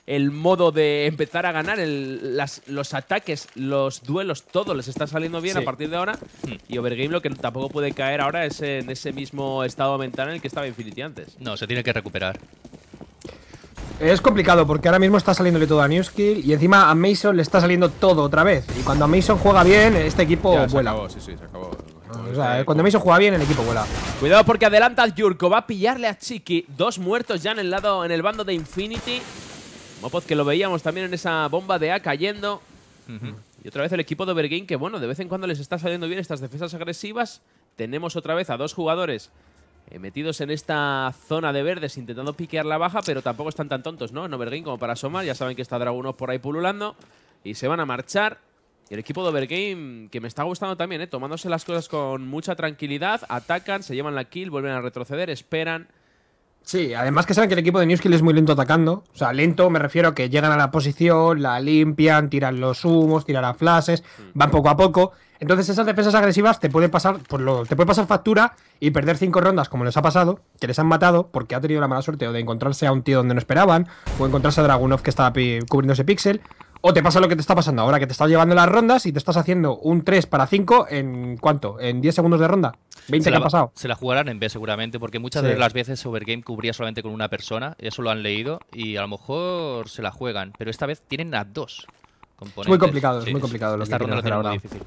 el modo de empezar a ganar los ataques, los duelos, todo les está saliendo bien a partir de ahora. Hmm. Y Overgame lo que tampoco puede caer ahora es en ese mismo estado mental en el que estaba Infinity antes. No, se tiene que recuperar. Es complicado porque ahora mismo está saliéndole todo a Newskill y encima a Mason le está saliendo todo otra vez. Y cuando Mason juega bien, este equipo vuela. cuando Mason juega bien, el equipo vuela. Cuidado porque adelanta Yurko, va a pillarle a Chiqui. Dos muertos ya en el lado, en el bando de Infinity. Mopoz que lo veíamos también en esa bomba de A cayendo. Y otra vez el equipo de Overgame que, bueno, de vez en cuando les está saliendo bien estas defensas agresivas. Tenemos otra vez a dos jugadores eh, metidos en esta zona de verdes intentando piquear la baja, pero tampoco están tan tontos, ¿no? En Overgame como para asomar. Ya saben que está Dragunov por ahí pululando y se van a marchar. Y el equipo de Overgame, que me está gustando también, ¿eh? tomándose las cosas con mucha tranquilidad, atacan, se llevan la kill, vuelven a retroceder, esperan, Sí, además que saben que el equipo de Newskill es muy lento atacando. O sea, lento me refiero a que llegan a la posición, la limpian, tiran los humos, tiran a flashes, mm. van poco a poco. Entonces esas defensas agresivas te pueden pasar, lo, te puede pasar factura y perder cinco rondas como les ha pasado, que les han matado porque ha tenido la mala suerte o de encontrarse a un tío donde no esperaban, o encontrarse a Dragunov que estaba cubriendo ese pixel… O te pasa lo que te está pasando ahora, que te estás llevando las rondas y te estás haciendo un 3 para 5 en cuánto? ¿En 10 segundos de ronda? ¿20 ha pasado? Se la jugarán en B seguramente, porque muchas de las veces Overgame cubría solamente con una persona, eso lo han leído, y a lo mejor se la juegan, pero esta vez tienen a dos componentes. Es muy complicado, muy complicado lo que hacer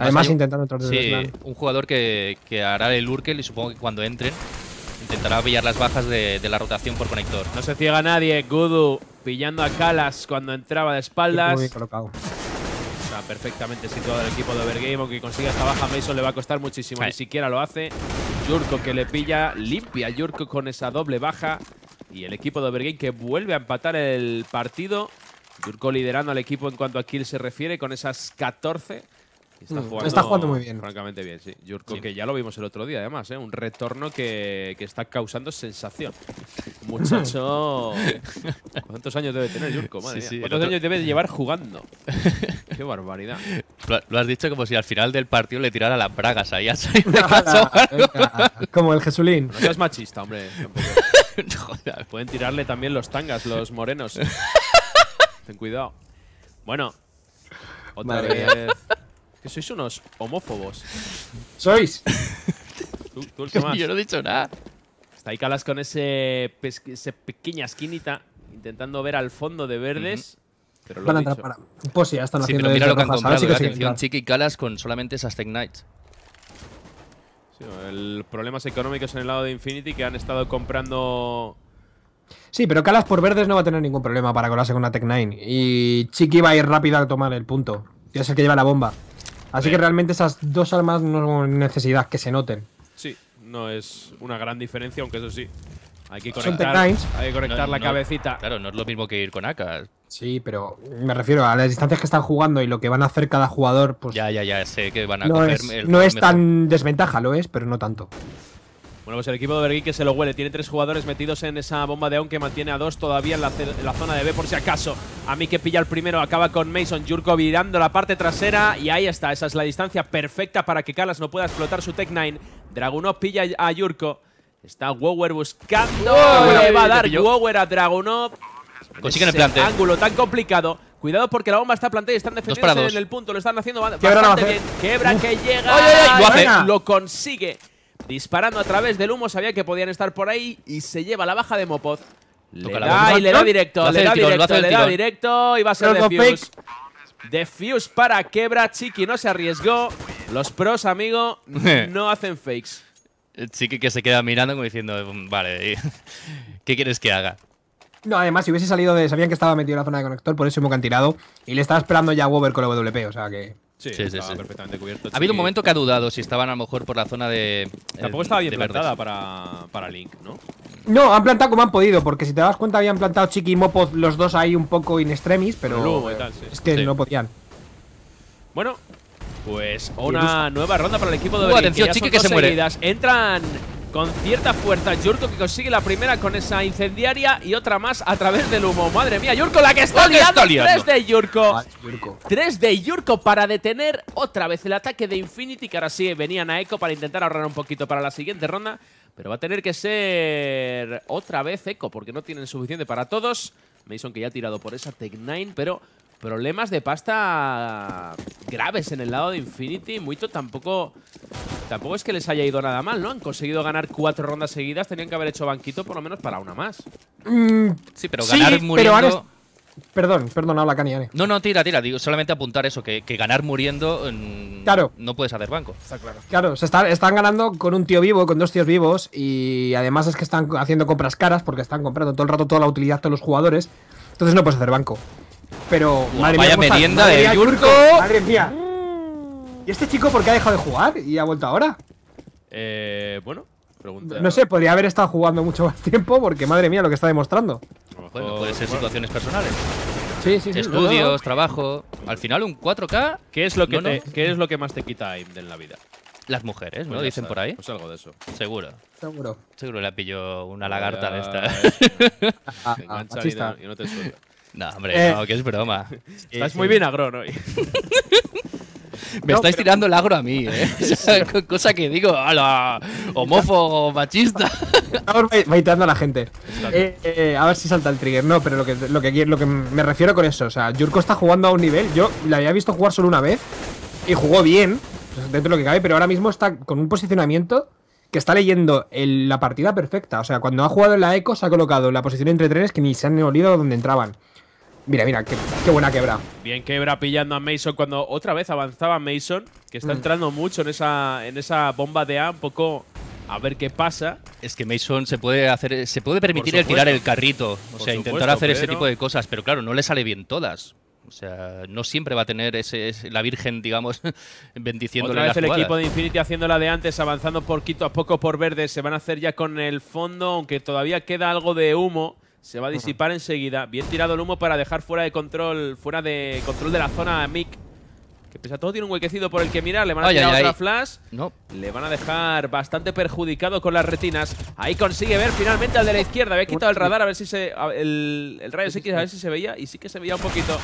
Además, intentando entrar Sí, un jugador que, que hará el Urkel y supongo que cuando entren Intentará pillar las bajas de, la rotación por conector. No se ciega nadie. Gudu pillando a Kalas cuando entraba de espaldas. Muy bien colocado. Está perfectamente situado el equipo de Overgame. Aunque consiga esta baja, Mason le va a costar muchísimo. Ni siquiera lo hace. Yurko que le pilla. Limpia Yurko con esa doble baja. Y el equipo de Overgame que vuelve a empatar el partido. Yurko liderando al equipo en cuanto a kill se refiere con esas 14. Mm, está jugando, muy bien. Francamente bien, sí. Yurko, que ya lo vimos el otro día, además, ¿eh? un retorno que, está causando sensación. Muchacho. ¿Cuántos años debe tener Yurko? ¿Cuántos años debe llevar jugando? Qué barbaridad. Lo, has dicho como si al final del partido le tirara las bragas ahí Como el Jesulín. No seas machista, hombre. Joder. Pueden tirarle también los tangas, los morenos. Ten cuidado. Bueno, otra vez. Que sois unos homófobos. ¿Sois? tú, tú Yo no he dicho nada. Está ahí Calas con ese, ese pequeña esquinita intentando ver al fondo de verdes. Pero lo Van a para. Pues sí, ya están sí, haciendo pero mira lo que han comprado. La ¿eh? atención, Chiqui y Calas con solamente esas Tech Knights. Sí, el problemas económicos en el lado de Infinity que han estado comprando. Sí, pero Calas por verdes no va a tener ningún problema para colarse con una Tech nine Y Chiqui va a ir rápido a tomar el punto. Ya es el que lleva la bomba. Así que realmente esas dos armas no son necesidad que se noten. Sí, no es una gran diferencia, aunque eso sí. Hay que conectar, la cabecita. Claro, no es lo mismo que ir con AK. Sí, pero me refiero a las distancias que están jugando y lo que van a hacer cada jugador. Pues ya, ya, ya, sé que van a no coger es, No es tan desventaja, lo es, pero no tanto. Bueno, pues el equipo de Bergui que se lo huele. Tiene tres jugadores metidos en esa bomba de que mantiene a dos todavía en la, zona de B por si acaso. A mí que pilla el primero, acaba con Mason. Yurko virando la parte trasera y ahí está. Esa es la distancia perfecta para que Kalas no pueda explotar su Tech 9. Dragunov pilla a Yurko. Está Wower buscando. Le va a dar Wower a Dragunov. Consiguen el plante. ¿eh? ángulo tan complicado. Cuidado porque la bomba está plantada y están defendiendo en el punto. Lo están haciendo Quebra que llega. lo, hace. lo consigue. Disparando a través del humo, sabía que podían estar por ahí y se lleva la baja de Mopoz. Le da, y le da directo, le da directo, le da directo y va a ser defuse. para quebra, Chiqui no se arriesgó. Los pros, amigo, no hacen fakes. Chiqui que se queda mirando como diciendo, vale, ¿qué quieres que haga? No, además, si hubiese salido de... Sabían que estaba metido en la zona de conector, por eso me han tirado. Y le estaba esperando ya Wover con la WP, o sea que... Sí, sí, sí, Ha habido un momento que ha dudado si estaban a lo mejor por la zona de. Eh, Tampoco estaba bien plantada para, para, Link, ¿no? No, han plantado como han podido, porque si te das cuenta habían plantado Chiqui y Mopo los dos ahí un poco in extremis, pero es que no podían. Bueno, pues una nueva ronda para el equipo de uh, Atención, Chiqui que se muere. Entran con cierta fuerza. Yurko que consigue la primera con esa incendiaria y otra más a través del humo. Madre mía, Yurko la que está, liando. Tres de Yurko. Tres de Yurko para detener otra vez el ataque de Infinity, que ahora sí venían a Echo para intentar ahorrar un poquito para la siguiente ronda. Pero va a tener que ser otra vez Echo, porque no tienen suficiente para todos. Mason que ya ha tirado por esa Tech 9, pero Problemas de pasta graves en el lado de Infinity. Muito tampoco, tampoco es que les haya ido nada mal, ¿no? Han conseguido ganar cuatro rondas seguidas. Tenían que haber hecho banquito por lo menos para una más. Mm, sí, pero ganar muriendo... Perdón, perdón, habla Caniane. No, no, tira, tira. Digo, solamente apuntar eso, que, ganar muriendo mm, no puedes hacer banco. Está claro. Claro, están ganando con un tío vivo, con dos tíos vivos, y además es que están haciendo compras caras porque están comprando todo el rato toda la utilidad de los jugadores. Entonces no puedes hacer banco. Pero, madre vaya mía, merienda de Yurko. Madre mía. ¿Y este chico por qué ha dejado de jugar y ha vuelto ahora? Eh, bueno, pregunta. No sé, podría haber estado jugando mucho más tiempo porque, madre mía, lo que está demostrando. Bueno, puede ser situaciones personales. Sí, sí, sí. Estudios, trabajo. Al final, un 4K. ¿Qué es lo que, es lo que más te quita en la vida? Las mujeres, ¿no? Pues Dicen por ahí. Pues algo de eso. Seguro. Seguro. Seguro le pillado una lagarta de esta. ah, ah, y, no, no te suelta. No, hombre, eh. no, que es broma. Estás muy bien agro, hoy. Me estáis tirando el agro a mí, ¿eh? cosa que digo, ¡hala! Homófobo, machista. Estamos baiteando a la gente. Eh, eh, a ver si salta el trigger. No, pero lo que, lo, que, lo que me refiero con eso, o sea, Yurko está jugando a un nivel. Yo la había visto jugar solo una vez y jugó bien, pues, dentro de lo que cabe, pero ahora mismo está con un posicionamiento que está leyendo la partida perfecta. O sea, cuando ha jugado en la eco, se ha colocado en la posición entre trenes que ni se han olido donde entraban. Mira, mira, qué, buena quebra. Bien quebra pillando a Mason cuando otra vez avanzaba Mason, que está mm. entrando mucho en esa, en esa bomba de A, un poco a ver qué pasa. Es que Mason se puede hacer, se puede permitir el tirar el carrito, o sea, intentar hacer ese tipo de cosas, pero claro, no le sale bien todas. O sea, no siempre va a tener ese, la Virgen, digamos, bendiciéndole Otra vez las el equipo de Infinity haciendo la de antes, avanzando poquito a poco por verde. Se van a hacer ya con el fondo, aunque todavía queda algo de humo. Se va a disipar enseguida. Bien tirado el humo para dejar fuera de control, fuera de control de la zona a Mick. Que pese a todo tiene un huequecido por el que mirar. Le van a otra flash. No. Le van a dejar bastante perjudicado con las retinas. Ahí consigue ver finalmente al de la izquierda. Había quitado el radar a ver si se. el, el rayo a ver si se veía. Y sí que se veía un poquito.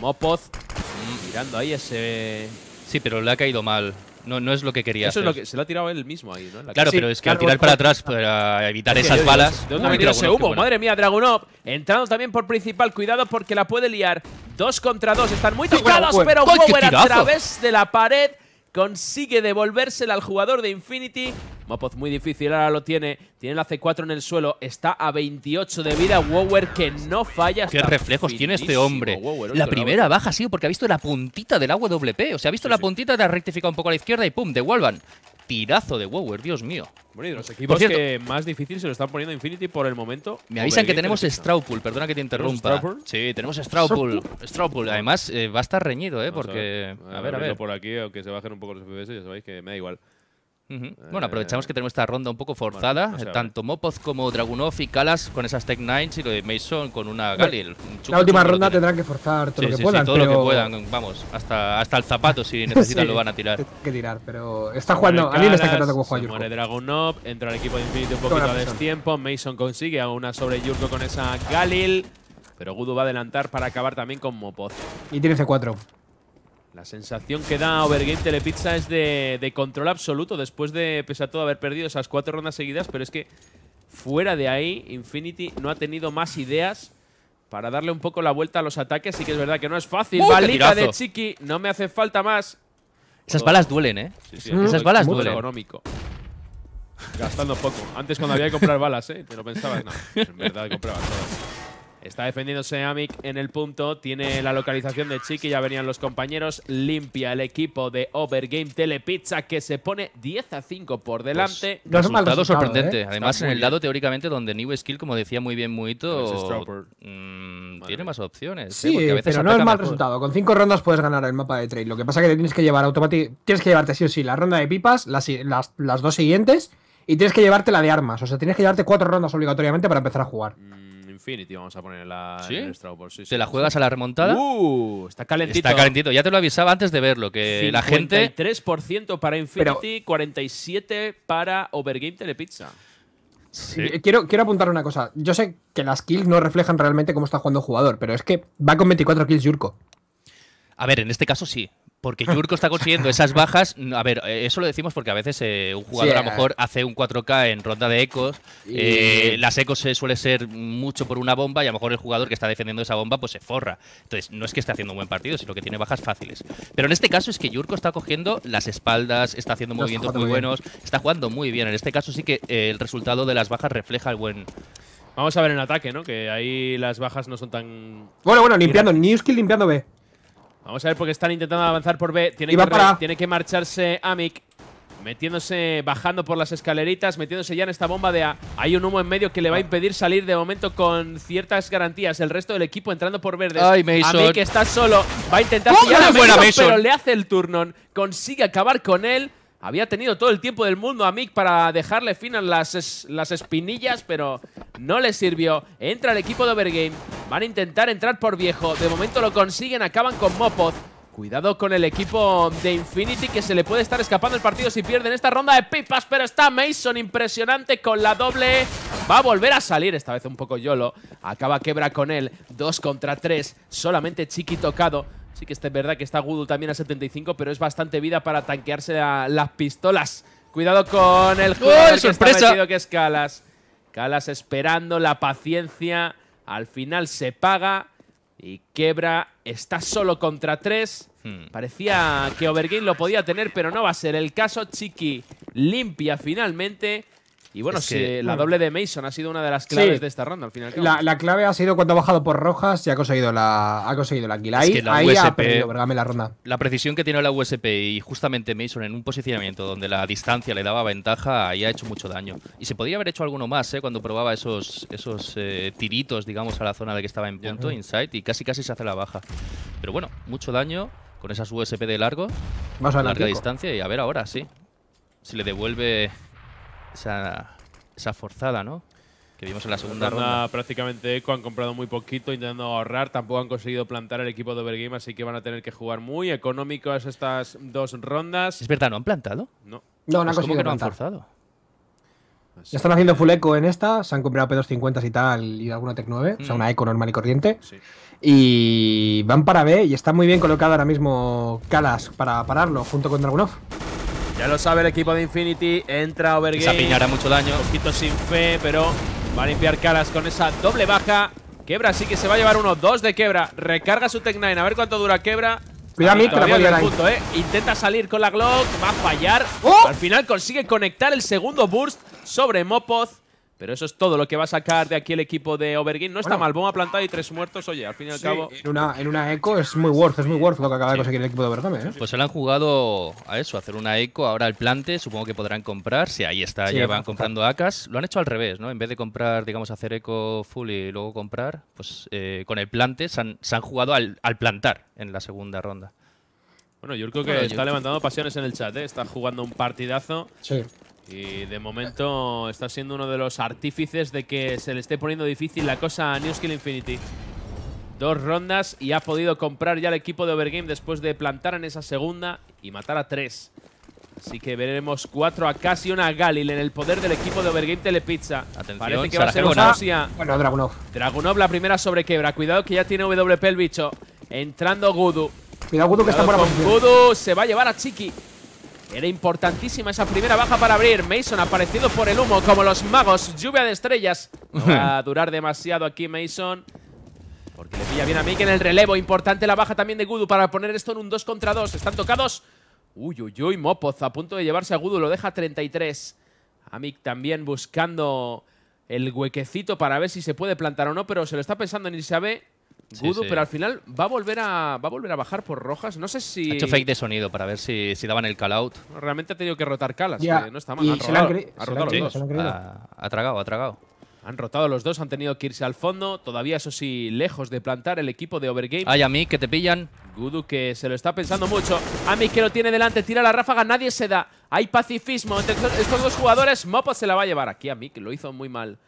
Mopoz mirando ahí ese. Sí, pero le ha caído mal. No, es lo que quería Eso es lo que se lo ha tirado él mismo ahí, ¿no? claro, pero es que al tirar para atrás para evitar esas balas. ¿De dónde ha ese humo? Madre mía, Dragunov. Entrando también por principal. Cuidado porque la puede liar. Dos contra dos. Están muy tocados, pero Power a través de la pared consigue devolvérsela al jugador de Infinity Mopoz muy difícil, ahora lo tiene. Tiene la C4 en el suelo. Está a 28 de vida. Wower que no falla. Qué reflejos tiene este hombre. la primera baja ha sido porque ha visto la puntita del agua WP. O sea, ha visto la puntita, te ha rectificado un poco a la izquierda y ¡pum! De tirazo de Wower, Dios mío. Bueno, y los equipos que más difícil se lo están poniendo Infinity por el momento. Me avisan que tenemos Straupul. perdona que te interrumpa. sí, tenemos Straupul. Straupul. además eh, va a estar reñido, ¿eh? porque. A ver, a ver. Por aquí, aunque se bajen un poco los FPS, ya sabéis que me da igual. Eh, bueno, aprovechamos que tenemos esta ronda un poco forzada. tanto Mopoz como Dragunov y Kalas con esas Tech Nines y lo de Mason con una Galil. la última ronda tendrán que forzar todo lo que puedan. todo lo que puedan, vamos. Hasta, hasta el zapato, si necesitan, lo van a tirar. Que tirar, pero está jugando. a mí me está encantando como juega Yurko. Dragunov, entra al equipo de Infinity un poquito a destiempo. Mason consigue una sobre Yurko con esa Galil. Pero Gudu va a adelantar para acabar también con Mopoz. Y tiene C4. La sensación que da Overgame Telepizza es de, control absoluto después de, pese a todo, haber perdido esas cuatro rondas seguidas, pero es que fuera de ahí, Infinity no ha tenido más ideas para darle un poco la vuelta a los ataques. así que es verdad que no es fácil. Balita de Chiqui, no me hace falta más. Esas balas duelen, ¿eh? Esas balas duelen. económico. Gastando poco. Antes cuando había que comprar balas, ¿eh? Te lo pensabas, no. En verdad compraba todas. Está defendiéndose Amic en el punto, tiene la localización de Chiqui, ya venían los compañeros, limpia el equipo de Overgame Telepizza que se pone 10 a 5 por pues, delante. resultado, resultado sorprendente, ¿eh? además en el lado teóricamente donde New Skill, como decía muy bien Muito, mm, tiene más opciones. ¿eh? Sí, pero no es mal resultado, con 5 rondas puedes ganar el mapa de trade, lo que pasa que tienes que llevar automáticamente, tienes que llevarte sí o sí la ronda de pipas, las, dos siguientes, y tienes que llevarte la de armas, o sea, tienes que llevarte cuatro rondas obligatoriamente para empezar a jugar. Mm. Infinity, vamos a poner la, ¿Te la juegas a la remontada? Uh, está calentito. Está calentito. Ya te lo avisaba antes de verlo, que la gente... 3% para Infinity, 47% para Overgame Telepizza. Sí. Quiero, quiero apuntar una cosa. Yo sé que las kills no reflejan realmente cómo está jugando el jugador, pero es que va con 24 kills Yurko. A ver, en este caso sí. Porque Yurko está consiguiendo esas bajas. A ver, eso lo decimos porque a veces eh, un jugador a lo mejor hace un 4K en ronda de ecos. Eh, las ecos se suele ser mucho por una bomba y a lo mejor el jugador que está defendiendo esa bomba pues se forra. Entonces, no es que esté haciendo un buen partido, sino que tiene bajas fáciles. Pero en este caso es que Yurko está cogiendo las espaldas, está haciendo movimientos muy buenos, está jugando muy bien. En este caso sí que eh, el resultado de las bajas refleja el buen, Vamos a ver en ataque, ¿no? Que ahí las bajas no son tan. Bueno, bueno, limpiando. skill limpiando B. Vamos a ver porque están intentando avanzar por B. Tiene, que, marcharse Amic. Metiéndose, bajando por las escaleritas, metiéndose ya en esta bomba de A. Hay un humo en medio que le va a ah. impedir salir de momento con ciertas garantías. El resto del equipo entrando por verde. Ay, está solo. Va a intentar ¡Oh, pillar a pero le hace el turnon. Consigue acabar con él. Había tenido todo el tiempo del mundo a Mick para dejarle fin a las, las espinillas, pero no le sirvió. Entra el equipo de Overgame. Van a intentar entrar por viejo. De momento lo consiguen, acaban con Mopoz. Cuidado con el equipo de Infinity que se le puede estar escapando el partido si pierden esta ronda de pipas. Pero está Mason impresionante con la doble. Va a volver a salir, esta vez un poco YOLO. Acaba quebra con él. Dos contra tres. Solamente Chiqui tocado que es verdad que está Gudul también a 75, pero es bastante vida para tanquearse las pistolas. Cuidado con el juego. que es Calas. Calas esperando la paciencia. Al final se paga y Quebra está solo contra tres. Hmm. Parecía que Overgame lo podía tener, pero no va a ser el caso. Chiqui limpia finalmente y bueno, la mm. doble de Mason ha sido una de las claves de esta ronda al final. La, clave ha sido cuando ha bajado por rojas y ha conseguido la ha conseguido la kill. Ahí, la ha perdido la ronda. La precisión que tiene la USP y justamente Mason en un posicionamiento donde la distancia le daba ventaja, ahí ha hecho mucho daño. Y se podría haber hecho alguno más ¿eh? cuando probaba esos, esos eh, tiritos, digamos, a la zona de que estaba en punto, inside, y casi casi se hace la baja. Pero bueno, mucho daño con esas USP de largo, Más a larga distancia, y a ver ahora, sí. Si le devuelve esa, forzada, ¿no? que vimos en la segunda ronda, Prácticamente Eco han comprado muy poquito, intentando ahorrar. Tampoco han conseguido plantar el equipo de Overgame, así que van a tener que jugar muy económicos estas dos rondas. Es verdad, ¿no han plantado? No. No, no han pues, conseguido que no han forzado. Ya están haciendo full eco en esta, se han comprado P250 y tal, y alguna tech 9, o sea, mm. una eco normal y corriente. Y van para B y está muy bien colocado ahora mismo Kalas para pararlo junto con Dragunov. Ya lo sabe el equipo de Infinity. Entra Overgame. Esa piña mucho daño. Un poquito sin fe, pero va a limpiar caras con esa doble baja. Quebra sí que se va a llevar uno. Dos de quebra. Recarga su Tech 9. A ver cuánto dura quebra. Cuidado, Mick, eh. Intenta salir con la Glock. Va a fallar. ¡Oh! Al final consigue conectar el segundo burst sobre Mopoz. Pero eso es todo lo que va a sacar de aquí el equipo de Overgame. No está mal mal, a plantada y tres muertos. Oye, al fin y al cabo. En una, en una eco es muy worth, es muy worth lo que acaba de conseguir el equipo de Overgame. ¿eh? Pues se lo han jugado a eso, hacer una eco. Ahora el plante, supongo que podrán comprar. Si ahí está, ya van comprando ACAS. Lo han hecho al revés, ¿no? En vez de comprar, digamos, hacer eco full y luego comprar, pues eh, con el plante se han, jugado al, plantar en la segunda ronda. Bueno, yo creo que está levantando pasiones en el chat, ¿eh? Está jugando un partidazo. Sí. Y de momento está siendo uno de los artífices de que se le esté poniendo difícil la cosa a New Skill Infinity. Dos rondas y ha podido comprar ya el equipo de Overgame después de plantar en esa segunda y matar a tres. Así que veremos cuatro a casi una Galil en el poder del equipo de Overgame Telepizza. Parece que va a ser una Bueno, Dragunov. Dragunov la primera sobrequebra. Cuidado que ya tiene WP el bicho. Entrando Gudu. Cuidado Gudu que está por Gudu se va a llevar a Chiqui. Era importantísima esa primera baja para abrir. Mason aparecido por el humo, como los magos. Lluvia de estrellas. va a durar demasiado aquí Mason. Porque le pilla bien a Mick en el relevo. Importante la baja también de Gudu para poner esto en un 2 contra 2. Están tocados. Uy, uy, uy. Mopoz a punto de llevarse a Gudu. Lo deja 33. A Mick también buscando el huequecito para ver si se puede plantar o no. Pero se lo está pensando ni sabe. Gudu, pero al final va a volver a va a volver a bajar por rojas. No sé si. Ha hecho fake de sonido para ver si, daban el call out. Realmente ha tenido que rotar calas, no está mal. Han ha rotado los dos. ha, tragado, ha tragado. Han rotado los dos, han tenido que irse al fondo. Todavía, eso sí, lejos de plantar el equipo de Overgame. Hay a mí que te pillan. Gudu que se lo está pensando mucho. a mí que lo tiene delante, tira la ráfaga, nadie se da. Hay pacifismo entre estos dos jugadores. Mopo se la va a llevar aquí. a mí que lo hizo muy mal.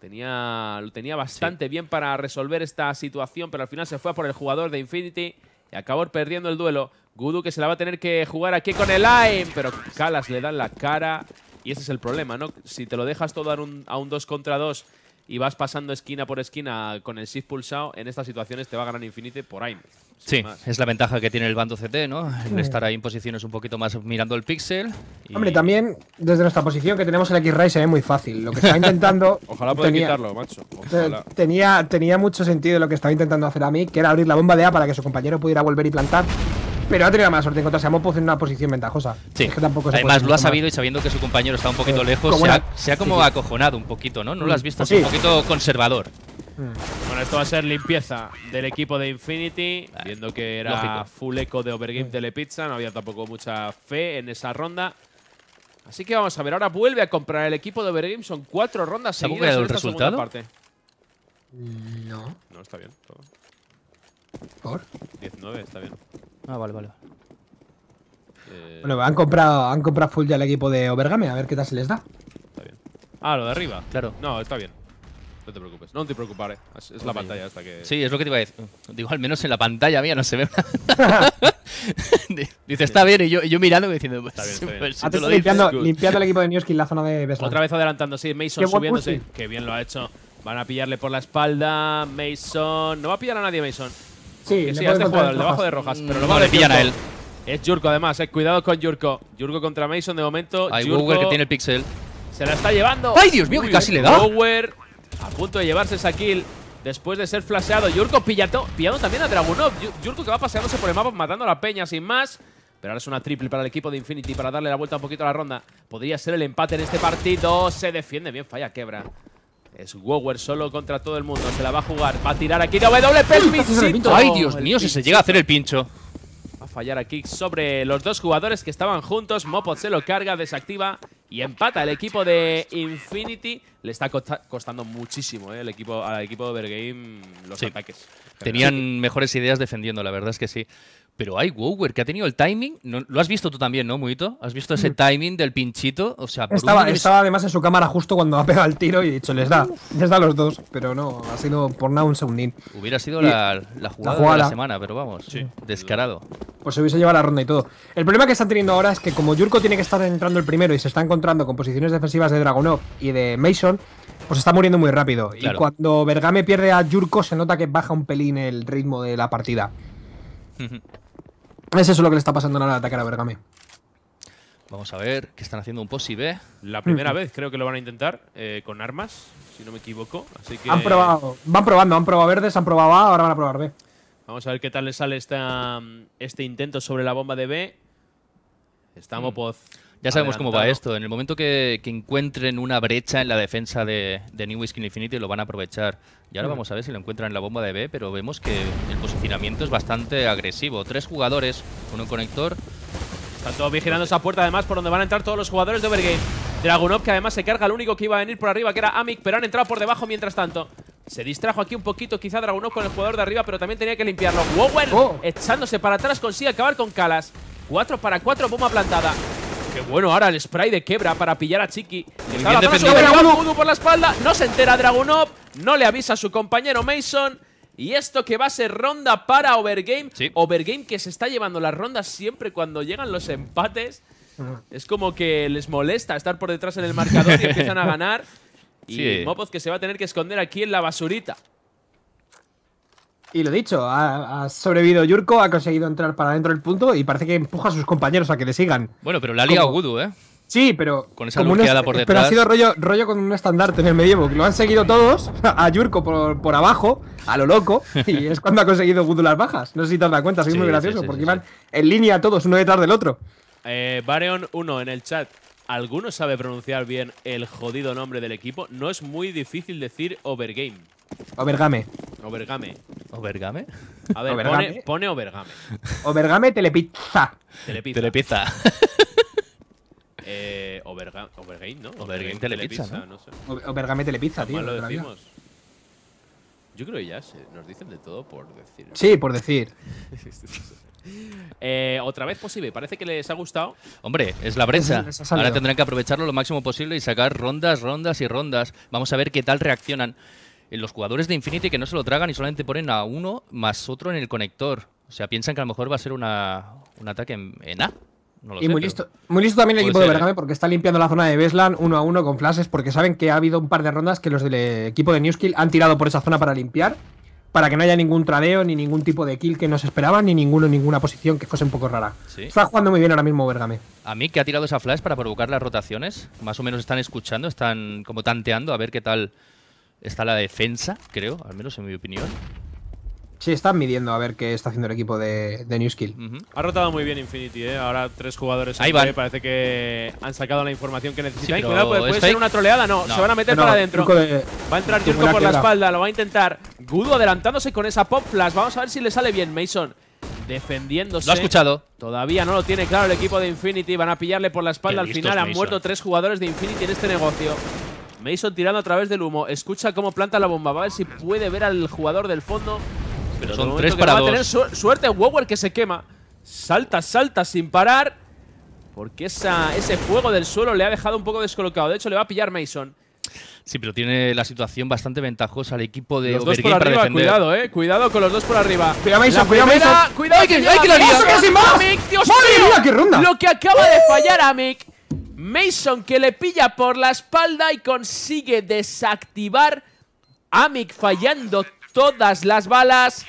Tenía, lo tenía bastante bien para resolver esta situación, pero al final se fue a por el jugador de Infinity y acabó perdiendo el duelo. Gudu que se la va a tener que jugar aquí con el AIM, pero Calas le dan la cara y ese es el problema, ¿no? Si te lo dejas todo a un, a un 2 contra 2 y vas pasando esquina por esquina con el shift pulsado, en estas situaciones te va a ganar Infinity por AIM. Sí, es la ventaja que tiene el bando CT, ¿no? El estar ahí en posiciones un poquito más mirando el pixel Hombre, también desde nuestra posición que tenemos el X-Ray se ve muy fácil. Lo que está intentando. Ojalá pueda quitarlo, macho. Tenía, tenía mucho sentido lo que estaba intentando hacer a mí, que era abrir la bomba de A para que su compañero pudiera volver y plantar. Pero ha tenido más suerte contra encontrarse a en una posición ventajosa. Sí. que tampoco se Además, lo ha sabido y sabiendo que su compañero está un poquito eh, lejos, se ha, como acojonado un poquito, ¿no? No lo has visto, es un poquito conservador. Bueno, esto va a ser limpieza del equipo de Infinity, viendo que era full eco de Overgame Telepizza, no había tampoco mucha fe en esa ronda. Así que vamos a ver, ahora vuelve a comprar el equipo de Overgame, son cuatro rondas seguidas el resultado? No. No, está bien, ¿Por? 19, está bien. Ah, vale, vale. Eh, bueno, han comprado, han comprado full ya el equipo de Overgame, a ver qué tal se les da. Está bien. Ah, lo de arriba. Claro. No, está bien. No te preocupes, no te preocupes, es, la pantalla hasta que... Sí, es lo que te iba a decir. Digo, al menos en la pantalla mía no se ve Dice, está bien, y yo, yo mirando y diciendo... Pues, está bien, está pues, bien. limpiando, el equipo de en la zona de Beslan. Otra vez adelantando, sí, Mason subiéndose. Qué bien lo ha hecho. Van a pillarle por la espalda, Mason... No va a pillar a nadie, Mason. Sí, sí, este debajo de rojas. Pero mm, no, va le pillar a él. Es Yurko, además, eh. cuidado con Yurko. Yurko contra Mason, de momento. Hay Google que tiene el pixel. Se la está llevando. ¡Ay, Dios mío, que casi le da! A punto de llevarse esa kill después de ser flasheado. Yurko pillato, pillado también a Dragunov. Yurko que va paseándose por el mapa matando a la peña sin más. Pero ahora es una triple para el equipo de Infinity para darle la vuelta un poquito a la ronda. Podría ser el empate en este partido. Se defiende bien, falla, quebra. Es Wower solo contra todo el mundo. Se la va a jugar. Va a tirar aquí WP. ¡Ay, Dios mío! Si se llega a hacer el pincho. Va a fallar aquí sobre los dos jugadores que estaban juntos. Mopot se lo carga, desactiva y empata. El equipo de Infinity le está costando muchísimo ¿eh? el equipo, al equipo de Overgame los ataques. Tenían mejores ideas defendiendo, la verdad es que sí. Pero hay Wower que ha tenido el timing. lo has visto tú también, ¿no, Muito? ¿Has visto ese mm. timing del pinchito? O sea, estaba, estaba además en su cámara justo cuando ha pegado el tiro y dicho, les da, les da a los dos. Pero no, ha sido por nada un segundín. Hubiera sido la, jugada de la semana, pero vamos, descarado. Pues se hubiese llevado la ronda y todo. El problema que están teniendo ahora es que como Yurko tiene que estar entrando el primero y se está encontrando con posiciones defensivas de Dragono y de Mason, pues está muriendo muy rápido. Y cuando Bergame pierde a Yurko, se nota que baja un pelín el ritmo de la partida. Es eso lo que le está pasando ahora la atacar a Bergame. Vamos a ver qué están haciendo un posi B. La primera mm. vez creo que lo van a intentar eh, con armas, si no me equivoco. Así que... Han probado, van probando, han probado verdes, han probado A, ahora van a probar B. Vamos a ver qué tal le sale mm, este intento sobre la bomba de B. Estamos pos. Ya sabemos cómo va esto. En el momento que, encuentren una brecha en la defensa de, de New Skin Infinity, lo van a aprovechar. Y ahora mm. vamos a ver si lo encuentran en la bomba de B, pero vemos que el posicionamiento es bastante agresivo. Tres jugadores, con un conector. Están todos vigilando esa puerta, además, por donde van a entrar todos los jugadores de Overgame. Dragunov, que además se carga el único que iba a venir por arriba, que era Amic, pero han entrado por debajo mientras tanto. Se distrajo aquí un poquito, quizá Dragunov con el jugador de arriba, pero también tenía que limpiarlo. Wowen, oh. echándose para atrás, consigue acabar con Kalas. Cuatro para cuatro, bomba plantada bueno ahora el spray de quebra para pillar a Chiqui. por la espalda. No se entera Dragunov. No le avisa a su compañero Mason. Y esto que va a ser ronda para Overgame. Overgame que se está llevando las rondas siempre cuando llegan los empates. Es como que les molesta estar por detrás en el marcador y empiezan a ganar. Y Mopoz que se va a tener que esconder aquí en la basurita. Y lo dicho, ha, sobrevivido Yurko, ha conseguido entrar para dentro del punto y parece que empuja a sus compañeros a que le sigan. Bueno, pero la ha liado Gudu, ¿eh? Sí, pero. Con esa por detrás. Pero ha sido rollo, con un estandarte en el medievo. lo han seguido todos a Yurko por, abajo, a lo loco. Y es cuando ha conseguido Gudu las bajas. No sé si te has dado cuenta, es muy gracioso. porque iban en línea todos, uno detrás del otro. Eh, Baron 1 en el chat. ¿Alguno sabe pronunciar bien el jodido nombre del equipo? No es muy difícil decir Overgame. Overgame. Overgame. ¿Overgame? A ver, Pone, Overgame. Overgame Telepizza. Telepizza. Telepizza. eh, Overgame, ¿no? Overgame, Telepizza, ¿no? Overgame Telepizza, tío. Lo decimos? Yo creo que ya se nos dicen de todo por decir. Sí, por decir. Eh, otra vez posible, pues parece que les ha gustado. Hombre, es la prensa. Ahora tendrán que aprovecharlo lo máximo posible y sacar rondas, rondas y rondas. Vamos a ver qué tal reaccionan eh, los jugadores de Infinity que no se lo tragan y solamente ponen a uno más otro en el conector. O sea, piensan que a lo mejor va a ser un ataque en, A. y muy, listo, muy listo también el equipo de ¿eh? Bergame porque está limpiando la zona de Beslan uno a uno con flashes porque saben que ha habido un par de rondas que los del eh, equipo de Newskill han tirado por esa zona para limpiar para que no haya ningún tradeo, ni ningún tipo de kill que nos esperaban, esperaba, ni ninguno, ninguna posición que fuese un poco rara. Está jugando muy bien ahora mismo Bergame. A mí que ha tirado esa flash para provocar las rotaciones, más o menos están escuchando, están como tanteando a ver qué tal está la defensa, creo, al menos en mi opinión. Sí, están midiendo a ver qué está haciendo el equipo de, Newskill. New Skill. Ha rotado muy bien Infinity, ¿eh? Ahora tres jugadores Ahí va. parece que han sacado la información que necesitan. puede, ser una troleada. No, se van a meter para adentro. Va a entrar Turco por la espalda, lo va a intentar. Gudo adelantándose con esa pop flash. Vamos a ver si le sale bien, Mason. Defendiéndose. Lo ha escuchado. Todavía no lo tiene claro el equipo de Infinity. Van a pillarle por la espalda. Al final han muerto tres jugadores de Infinity en este negocio. Mason tirando a través del humo. Escucha cómo planta la bomba. Va a ver si puede ver al jugador del fondo. Pero son tres para 2. Va a tener suerte Wower que se quema. Salta, salta sin parar. Porque esa, ese fuego del suelo le ha dejado un poco descolocado. De hecho, le va a pillar Mason. Sí, pero tiene la situación bastante ventajosa al equipo de dos por arriba, Cuidado, eh. Cuidado con los dos por arriba. Cuidado, Mason, cuidado, Cuidado, hay que, hay que qué ronda! Lo que acaba de uh. fallar Amic. Mason que le pilla por la espalda y consigue desactivar Amic fallando todas las balas.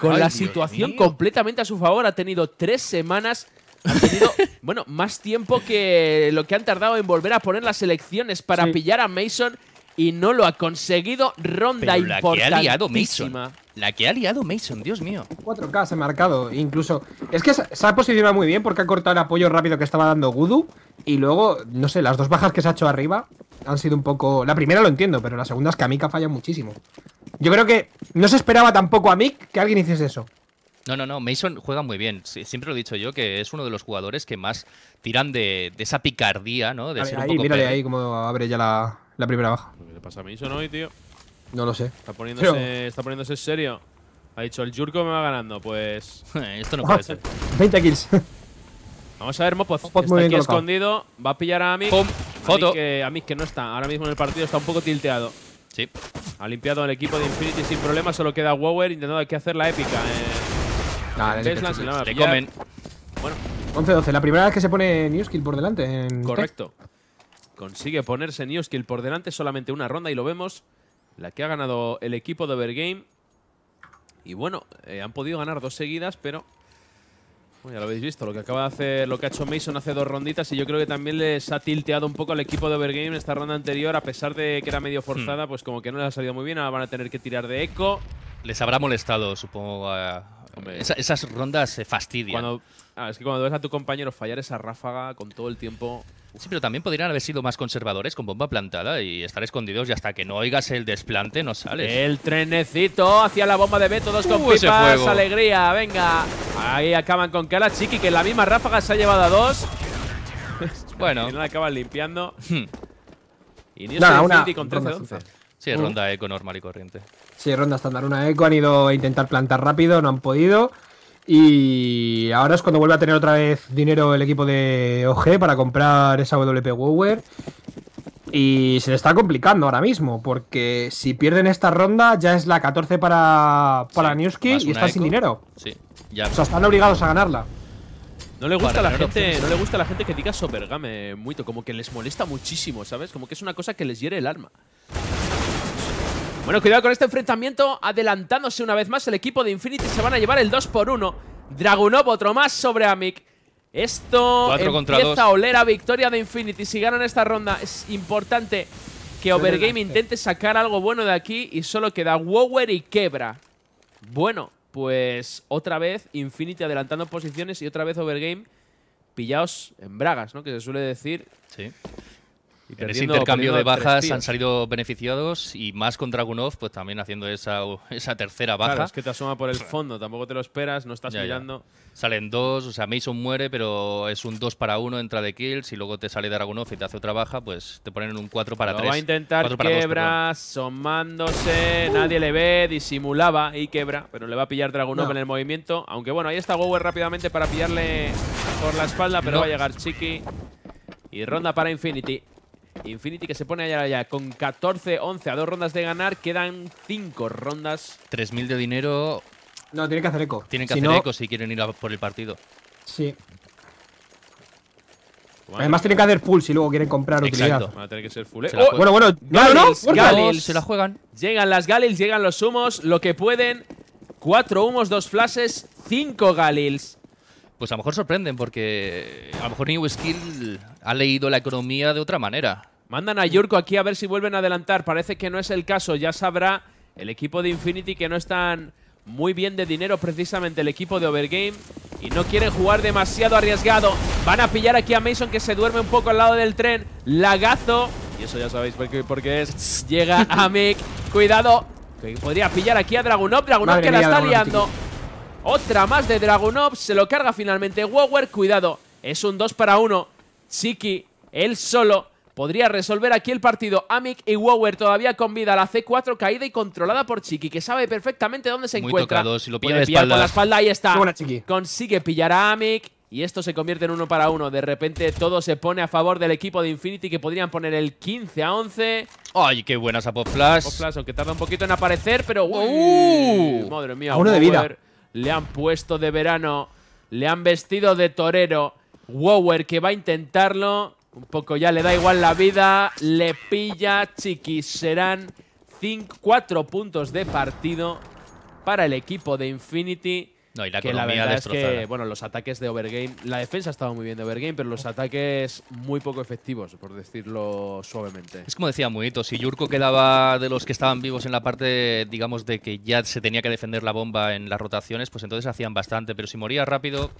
Con la situación completamente a su favor. Ha tenido tres semanas. Ha tenido, bueno, más tiempo que lo que han tardado en volver a poner las elecciones para pillar a Mason. Y no lo ha conseguido. Ronda importante. la Que ha liado Mason. La que ha liado Mason, Dios mío. 4K se ha marcado, incluso. Es que se ha posicionado muy bien porque ha cortado el apoyo rápido que estaba dando Gudu. Y luego, no sé, las dos bajas que se ha hecho arriba han sido un poco... La primera lo entiendo, pero la segunda es que a Mick ha fallado muchísimo. Yo creo que no se esperaba tampoco a Mick que alguien hiciese eso. No, no, no, Mason juega muy bien. Siempre lo he dicho yo que es uno de los jugadores que más tiran de, esa picardía, ¿no? De ser un poco mírale ahí como abre ya la, primera baja. ¿Qué le pasa a Mason hoy, tío? No lo sé. Está poniéndose, en serio. Ha dicho, el Yurko me va ganando. Pues esto no ah, puede ser. 20 kills. Vamos a ver Mopoz. está aquí escondido. Va a pillar a Mick. Foto. A mí, que, que no está. Ahora mismo en el partido está un poco tilteado. Sí. Ha limpiado el equipo de Infinity sin problema. Solo queda Wower intentando aquí hacer la épica. nah, eh. la comen. Bueno. 11-12. La primera vez que se pone Newskill por delante. Correcto. Consigue ponerse Newskill por delante. Solamente una ronda y lo vemos. La que ha ganado el equipo de Overgame. Y bueno, eh, han podido ganar dos seguidas, pero ya lo habéis visto, lo que acaba de hacer, lo que ha hecho Mason hace dos ronditas y yo creo que también les ha tilteado un poco al equipo de Overgame en esta ronda anterior, a pesar de que era medio hmm. forzada, pues como que no les ha salido muy bien, ahora van a tener que tirar de eco. Les habrá molestado, supongo, a, esas rondas se fastidian. Cuando, ah, es que cuando ves a tu compañero fallar esa ráfaga con todo el tiempo. Sí, pero también podrían haber sido más conservadores con bomba plantada y estar escondidos y hasta que no oigas el desplante no sales. El trenecito hacia la bomba de Beto, dos uh, con pipas, alegría, venga. Ahí acaban con Kala, chiqui que en la misma ráfaga se ha llevado a dos. bueno. y no la acaban limpiando. Hmm. y una, con Sí, es ronda eco normal y corriente. Sí, ronda estándar, una eco. Han ido a intentar plantar rápido, no han podido. Y ahora es cuando vuelve a tener otra vez dinero el equipo de OG para comprar esa WP Wower. Y se le está complicando ahora mismo, porque si pierden esta ronda ya es la 14 para, para Newski y está sin dinero. Sí, ya. O sea, están obligados a ganarla. No le gusta a la gente, no le gusta la gente que diga Sobergame mucho, como que les molesta muchísimo, ¿sabes? Como que es una cosa que les hiere el alma. Bueno, cuidado con este enfrentamiento. Adelantándose una vez más el equipo de Infinity. Se van a llevar el 2 por 1 Dragunov, otro más sobre Amic. Esto esta empieza a victoria de Infinity. Si ganan esta ronda, es importante que Overgame intente sacar algo bueno de aquí y solo queda Wower y Quebra. Bueno, pues otra vez Infinity adelantando posiciones y otra vez Overgame Pillaos en bragas, ¿no? Que se suele decir. Sí en ese intercambio de bajas han salido beneficiados y más con Dragunov, pues también haciendo esa, esa tercera baja. es que te asoma por el fondo, tampoco te lo esperas, no estás Salen dos, o sea, Mason muere, pero es un 2 para uno, entra de kills y luego te sale Dragunov y te hace otra baja, pues te ponen un 4 para 3. va a intentar quebra, asomándose, nadie le ve, disimulaba y quebra, pero le va a pillar Dragunov en el movimiento. Aunque bueno, ahí está Gower rápidamente para pillarle por la espalda, pero va a llegar Chiqui. Y ronda para Infinity. Infinity que se pone allá, allá con 14-11 a dos rondas de ganar. Quedan cinco rondas. 3.000 de dinero. No, tienen que hacer eco. Tienen que hacer eco si quieren ir por el partido. Sí. Además tienen que hacer full si luego quieren comprar utilidad. Van a tener que ser full. ¿eh? bueno, bueno, galils se la juegan. Llegan las Galils, llegan los humos, lo que pueden. Cuatro humos, dos flashes, cinco Galils pues a lo mejor sorprenden porque a lo mejor New Skill ha leído la economía de otra manera. Mandan a Yurko aquí a ver si vuelven a adelantar. Parece que no es el caso. Ya sabrá el equipo de Infinity que no están muy bien de dinero precisamente el equipo de Overgame y no quieren jugar demasiado arriesgado. Van a pillar aquí a Mason que se duerme un poco al lado del tren. Lagazo. Y eso ya sabéis por qué, es. Llega a Mick. Cuidado. Que podría pillar aquí a Dragunov. Dragunov que la está liando. Otra más de Ops Se lo carga finalmente Wower. Cuidado. Es un 2 para 1. Chiki, él solo. Podría resolver aquí el partido. Amic y Wower todavía con vida. La C4 caída y controlada por Chiki que sabe perfectamente dónde se encuentra. si lo pilla la espalda. Ahí está. Consigue pillar a Amic Y esto se convierte en uno para uno. De repente todo se pone a favor del equipo de Infinity que podrían poner el 15 a 11. ¡Ay, qué buenas esa Flash! aunque tarda un poquito en aparecer, pero... Madre mía. uno de vida. Le han puesto de verano. Le han vestido de torero. Wower que va a intentarlo. Un poco ya le da igual la vida. Le pilla Chiquis. Serán cuatro puntos de partido para el equipo de Infinity. No, y la que la verdad es que, bueno, los ataques de Overgame, la defensa estaba muy bien de Overgame, pero los ataques muy poco efectivos, por decirlo suavemente. Es como decía Muito, si Yurko quedaba de los que estaban vivos en la parte, digamos, de que ya se tenía que defender la bomba en las rotaciones, pues entonces hacían bastante, pero si moría rápido,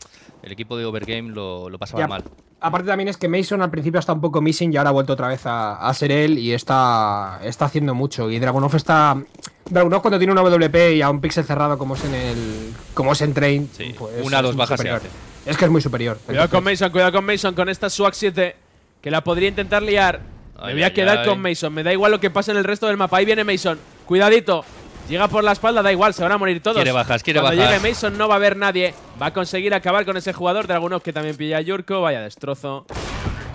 el equipo de Overgame lo, lo pasaba mal. Aparte también es que Mason al principio está un poco missing y ahora ha vuelto otra vez a, ser él y está, está haciendo mucho. Y Dragonoff está Dragunov cuando tiene una WP y a un pixel cerrado como es en el. como es en Train. Sí, pues una dos bajas Es que es muy superior. Cuidado con Mason, cuidado con Mason, con esta SWAG 7, que la podría intentar liar. me voy a quedar con Mason, me da igual lo que pase en el resto del mapa. Ahí viene Mason, cuidadito. Llega por la espalda, da igual, se van a morir todos. Quiere bajas, quiere Cuando llegue Mason no va a haber nadie. Va a conseguir acabar con ese jugador de algunos que también pilla a Yurko. Vaya destrozo.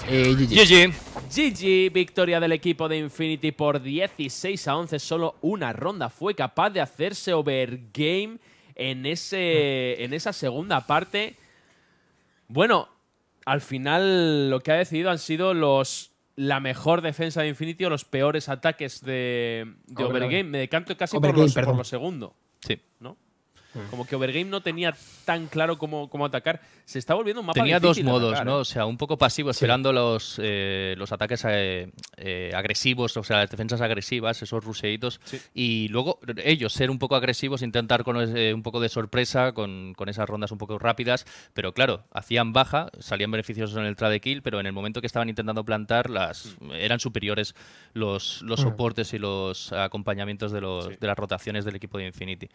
GG. GG. GG, victoria del equipo de Infinity por 16 a 11. Solo una ronda fue capaz de hacerse overgame en, ese, mm. en esa segunda parte. Bueno, al final lo que ha decidido han sido los la mejor defensa de Infinity o los peores ataques de, Overgame. Me decanto casi por, lo segundo. Sí. ¿No? Mm. Como que Overgame no tenía tan claro cómo, atacar. Se está volviendo un mapa Tenía dos modos, ¿no? ¿eh? O sea, un poco pasivo, esperando los, eh, los ataques eh, agresivos, o sea, las defensas agresivas, esos ruseitos. Y luego ellos ser un poco agresivos, intentar con un poco de sorpresa, con, esas rondas un poco rápidas. Pero claro, hacían baja, salían beneficiosos en el trade kill, pero en el momento que estaban intentando plantar, las mm. eran superiores los, los mm. soportes y los acompañamientos de, los, de las rotaciones del equipo de Infinity.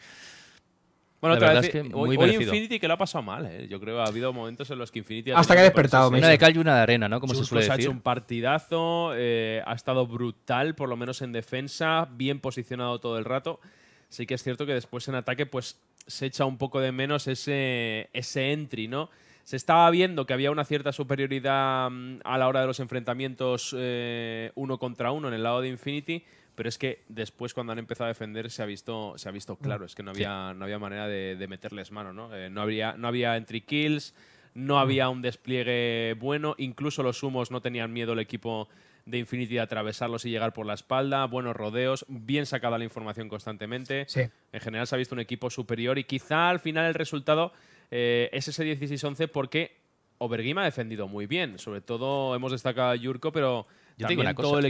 Bueno, otra vez, hoy, Infinity que lo ha pasado mal, eh. Yo creo ha habido momentos en los que Infinity... Hasta que ha despertado. Una de cal y una de arena, ¿no? Como se suele decir. ha hecho un partidazo, eh, ha estado brutal, por lo menos en defensa, bien posicionado todo el rato. Sí que es cierto que después en ataque pues se echa un poco de menos ese, ese entry, ¿no? Se estaba viendo que había una cierta superioridad mm, a la hora de los enfrentamientos eh, uno contra uno en el lado de Infinity, pero es que después cuando han empezado a defender se ha visto, se ha visto mm, claro, es que no había, no había manera de, meterles mano, ¿no? Eh, no, había, no había entry kills, no mm. había un despliegue bueno, incluso los humos no tenían miedo el equipo de Infinity de atravesarlos y llegar por la espalda, buenos rodeos, bien sacada la información constantemente. En general se ha visto un equipo superior y quizá al final el resultado eh, es ese 16-11 porque Overgame ha defendido muy bien, sobre todo hemos destacado a Yurko, pero yo y también lo han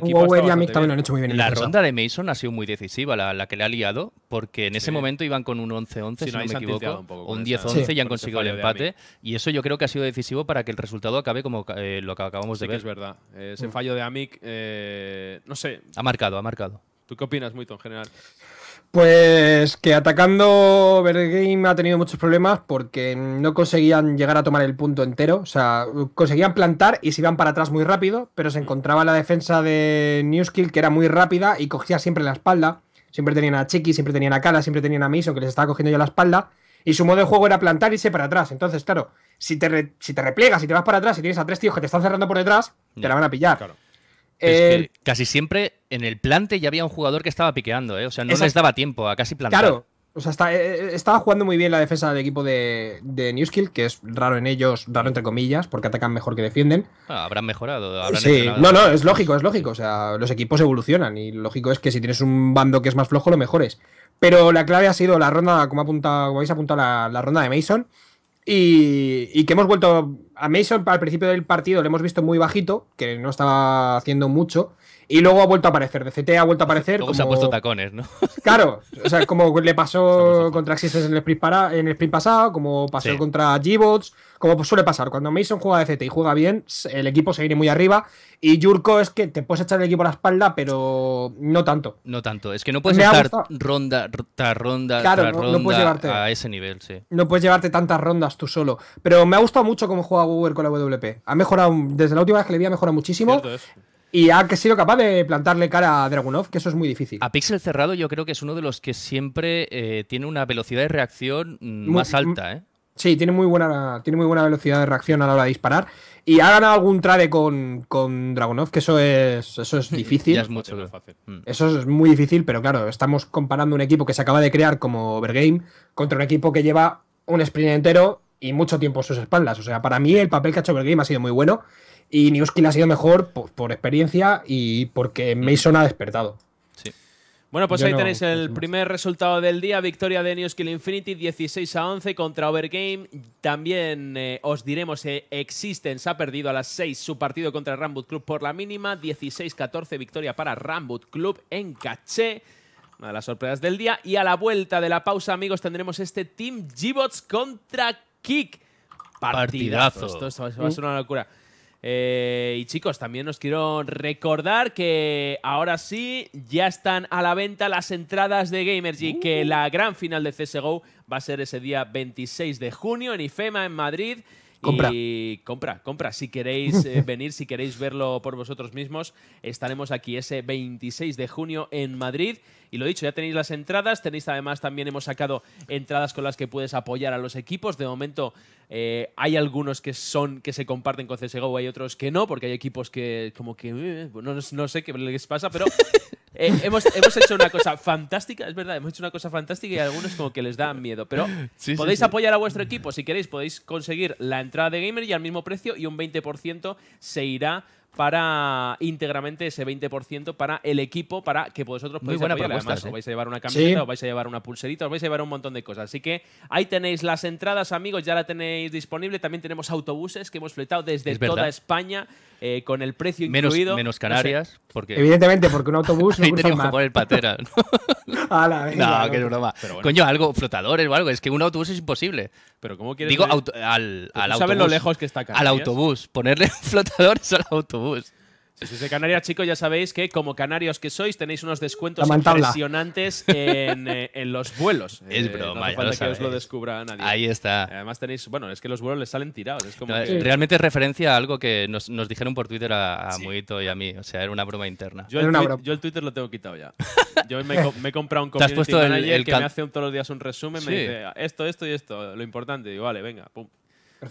hecho muy bien. La ronda de Mason ha sido muy decisiva, la, que le ha liado, porque en ese momento iban con un 11-11, si, no, me equivoco, un, 10-11 y han conseguido el empate. Y eso yo creo que ha sido decisivo para que el resultado acabe como eh, lo que acabamos de ver. es verdad. Ese mm. fallo de Amic, eh, no sé. Ha marcado, ha marcado. ¿Tú qué opinas, Muito, en general? Pues que atacando Game ha tenido muchos problemas porque no conseguían llegar a tomar el punto entero. O sea, conseguían plantar y se iban para atrás muy rápido, pero se mm. encontraba la defensa de Newskill que era muy rápida y cogía siempre la espalda. Siempre tenían a Chiqui, siempre tenían a Kala, siempre tenían a Mason que les estaba cogiendo yo la espalda. Y su modo de juego era plantar y irse para atrás. Entonces, claro, si te, si te replegas y si te vas para atrás y tienes a tres tíos que te están cerrando por detrás, te la van a pillar. Claro. Es que eh, casi siempre en el plante ya había un jugador que estaba piqueando, ¿eh? O sea, no les daba tiempo a casi plantar. Claro. O sea, eh, eh, estaba jugando muy bien la defensa del equipo de, Newskill, que es raro en ellos, raro entre comillas, porque atacan mejor que defienden. Ah, habrán mejorado. ¿Habrán sí, no, no, es lógico, es lógico. O sea, los equipos evolucionan y lógico es que si tienes un bando que es más flojo, lo mejores. Pero la clave ha sido la ronda, como, apunta, como habéis apuntado, la ronda de Mason. Y, que hemos vuelto a Mason al principio del partido, le hemos visto muy bajito, que no estaba haciendo mucho, y luego ha vuelto a aparecer, DCT ha vuelto a aparecer. como... se ha puesto tacones, ¿no? Claro, o sea, como le pasó contra en el sprint, pasado, como pasó contra G-Bots, como pues suele pasar. Cuando Mason juega DCT y juega bien, el equipo se viene muy arriba. Y Yurko es que te puedes echar el equipo a la espalda, pero no tanto. No tanto, es que no puedes estar ronda ronda claro, llevarte, a ese nivel, sí. No puedes llevarte tantas rondas tú solo. Pero me ha gustado mucho cómo juega Google con la WP. Ha mejorado, desde la última vez que le vi, ha mejorado muchísimo. Y ha sido capaz de plantarle cara a Dragunov, que eso es muy difícil. A Pixel cerrado yo creo que es uno de los que siempre eh, tiene una velocidad de reacción mm, más alta, ¿eh? Sí, tiene muy, buena, tiene muy buena velocidad de reacción a la hora de disparar. Y ha ganado algún trade con, con Dragunov, que eso es, eso es difícil. es mucho fácil. Eso es muy difícil, pero claro, estamos comparando un equipo que se acaba de crear como Overgame contra un equipo que lleva un sprint entero y mucho tiempo a sus espaldas. O sea, para mí el papel que ha hecho Overgame ha sido muy bueno. Y Newskill ha sido mejor por, experiencia y porque mm. Mason ha despertado. Sí. Bueno, pues ahí tenéis el primer resultado del día. Victoria de Newskill Infinity 16 a 11 contra Overgame. También eh, os diremos que Existence ha perdido a las 6 su partido contra Rambut Club por la mínima. 16-14 victoria para Rambut Club en caché. Una de las sorpresas del día. Y a la vuelta de la pausa, amigos, tendremos este Team g contra Kick. Partidazo. esto va a ser una locura. Eh, y chicos, también os quiero recordar que ahora sí ya están a la venta las entradas de Gamergy, que uh. la gran final de CSGO va a ser ese día 26 de junio en IFEMA, en Madrid. Compra. Y compra, compra. Si queréis eh, venir, si queréis verlo por vosotros mismos, estaremos aquí ese 26 de junio en Madrid. Y lo dicho, ya tenéis las entradas, tenéis además también hemos sacado entradas con las que puedes apoyar a los equipos. De momento eh, hay algunos que son que se comparten con CSGO, hay otros que no, porque hay equipos que como que eh, no, sé qué les pasa, pero eh, hemos, hecho una cosa fantástica, es verdad, hemos hecho una cosa fantástica y algunos como que les dan miedo. Pero podéis apoyar a vuestro equipo, si queréis podéis conseguir la entrada de gamer y al mismo precio y un 20% se irá para íntegramente ese 20% para el equipo, para que vosotros podáis os ¿eh? vais a llevar una camiseta, os vais a llevar una pulserita, os vais a llevar un montón de cosas. Así que ahí tenéis las entradas, amigos, ya la tenéis disponible. También tenemos autobuses que hemos fletado desde toda España eh, con el precio menos, incluido. Menos Canarias, porque... Evidentemente, porque un autobús no tiene el patera. no, que es broma. Coño, algo, flotadores o algo. Es que un autobús es imposible. Pero ¿cómo quieres...? Digo, al, al autobús. ¿Sabes lo lejos que está Canarias? Al autobús. Ponerle flotadores al autobús. Si sois de Canarias, chicos, ya sabéis que como canarios que sois, tenéis unos descuentos impresionantes eh, en, los vuelos. Es eh, broma, no que os lo descubra nadie. Ahí está. Además tenéis, bueno, es que los vuelos les salen tirados. Realmente es referencia a algo que nos, dijeron por Twitter a, a Muito y a mí. O sea, era una broma interna. Yo, el, Twitter lo tengo quitado ya. Yo me, me he comprado un community manager el, que me hace todos los días un resumen, me dice esto, esto y esto, lo importante. Digo, vale, venga, pum.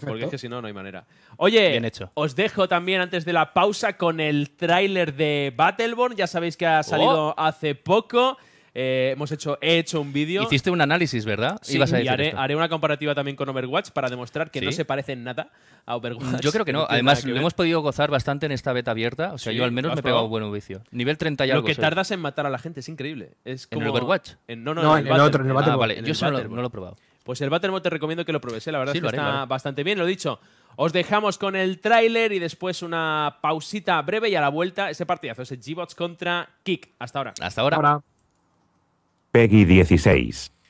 Porque es que si no, no hay manera. Oye, os dejo también antes de la pausa con el tráiler de Battleborn. Ya sabéis que ha oh. salido hace poco. Eh, hemos hecho, he hecho un vídeo. Hiciste un análisis, ¿verdad? Sí, y haré, una comparativa también con Overwatch para demostrar que no se parece en nada a mm, Overwatch. Yo creo que no. Además, lo hemos podido gozar bastante en esta beta abierta. O sea, yo al menos me he pegado un buen vicio. Nivel 30 Lo que tardas en matar a la gente es increíble. Es ¿En Overwatch? no, no, no, en, el, en el ah, vale. Yo no, lo he probado. Pues el Mode te recomiendo que lo pruebes, ¿eh? la verdad es que está bastante bien, lo dicho. Os dejamos con el tráiler y después una pausita breve y a la vuelta ese partidazo, ese G-Bots contra Kick. Hasta ahora. Hasta ahora. Peggy 16.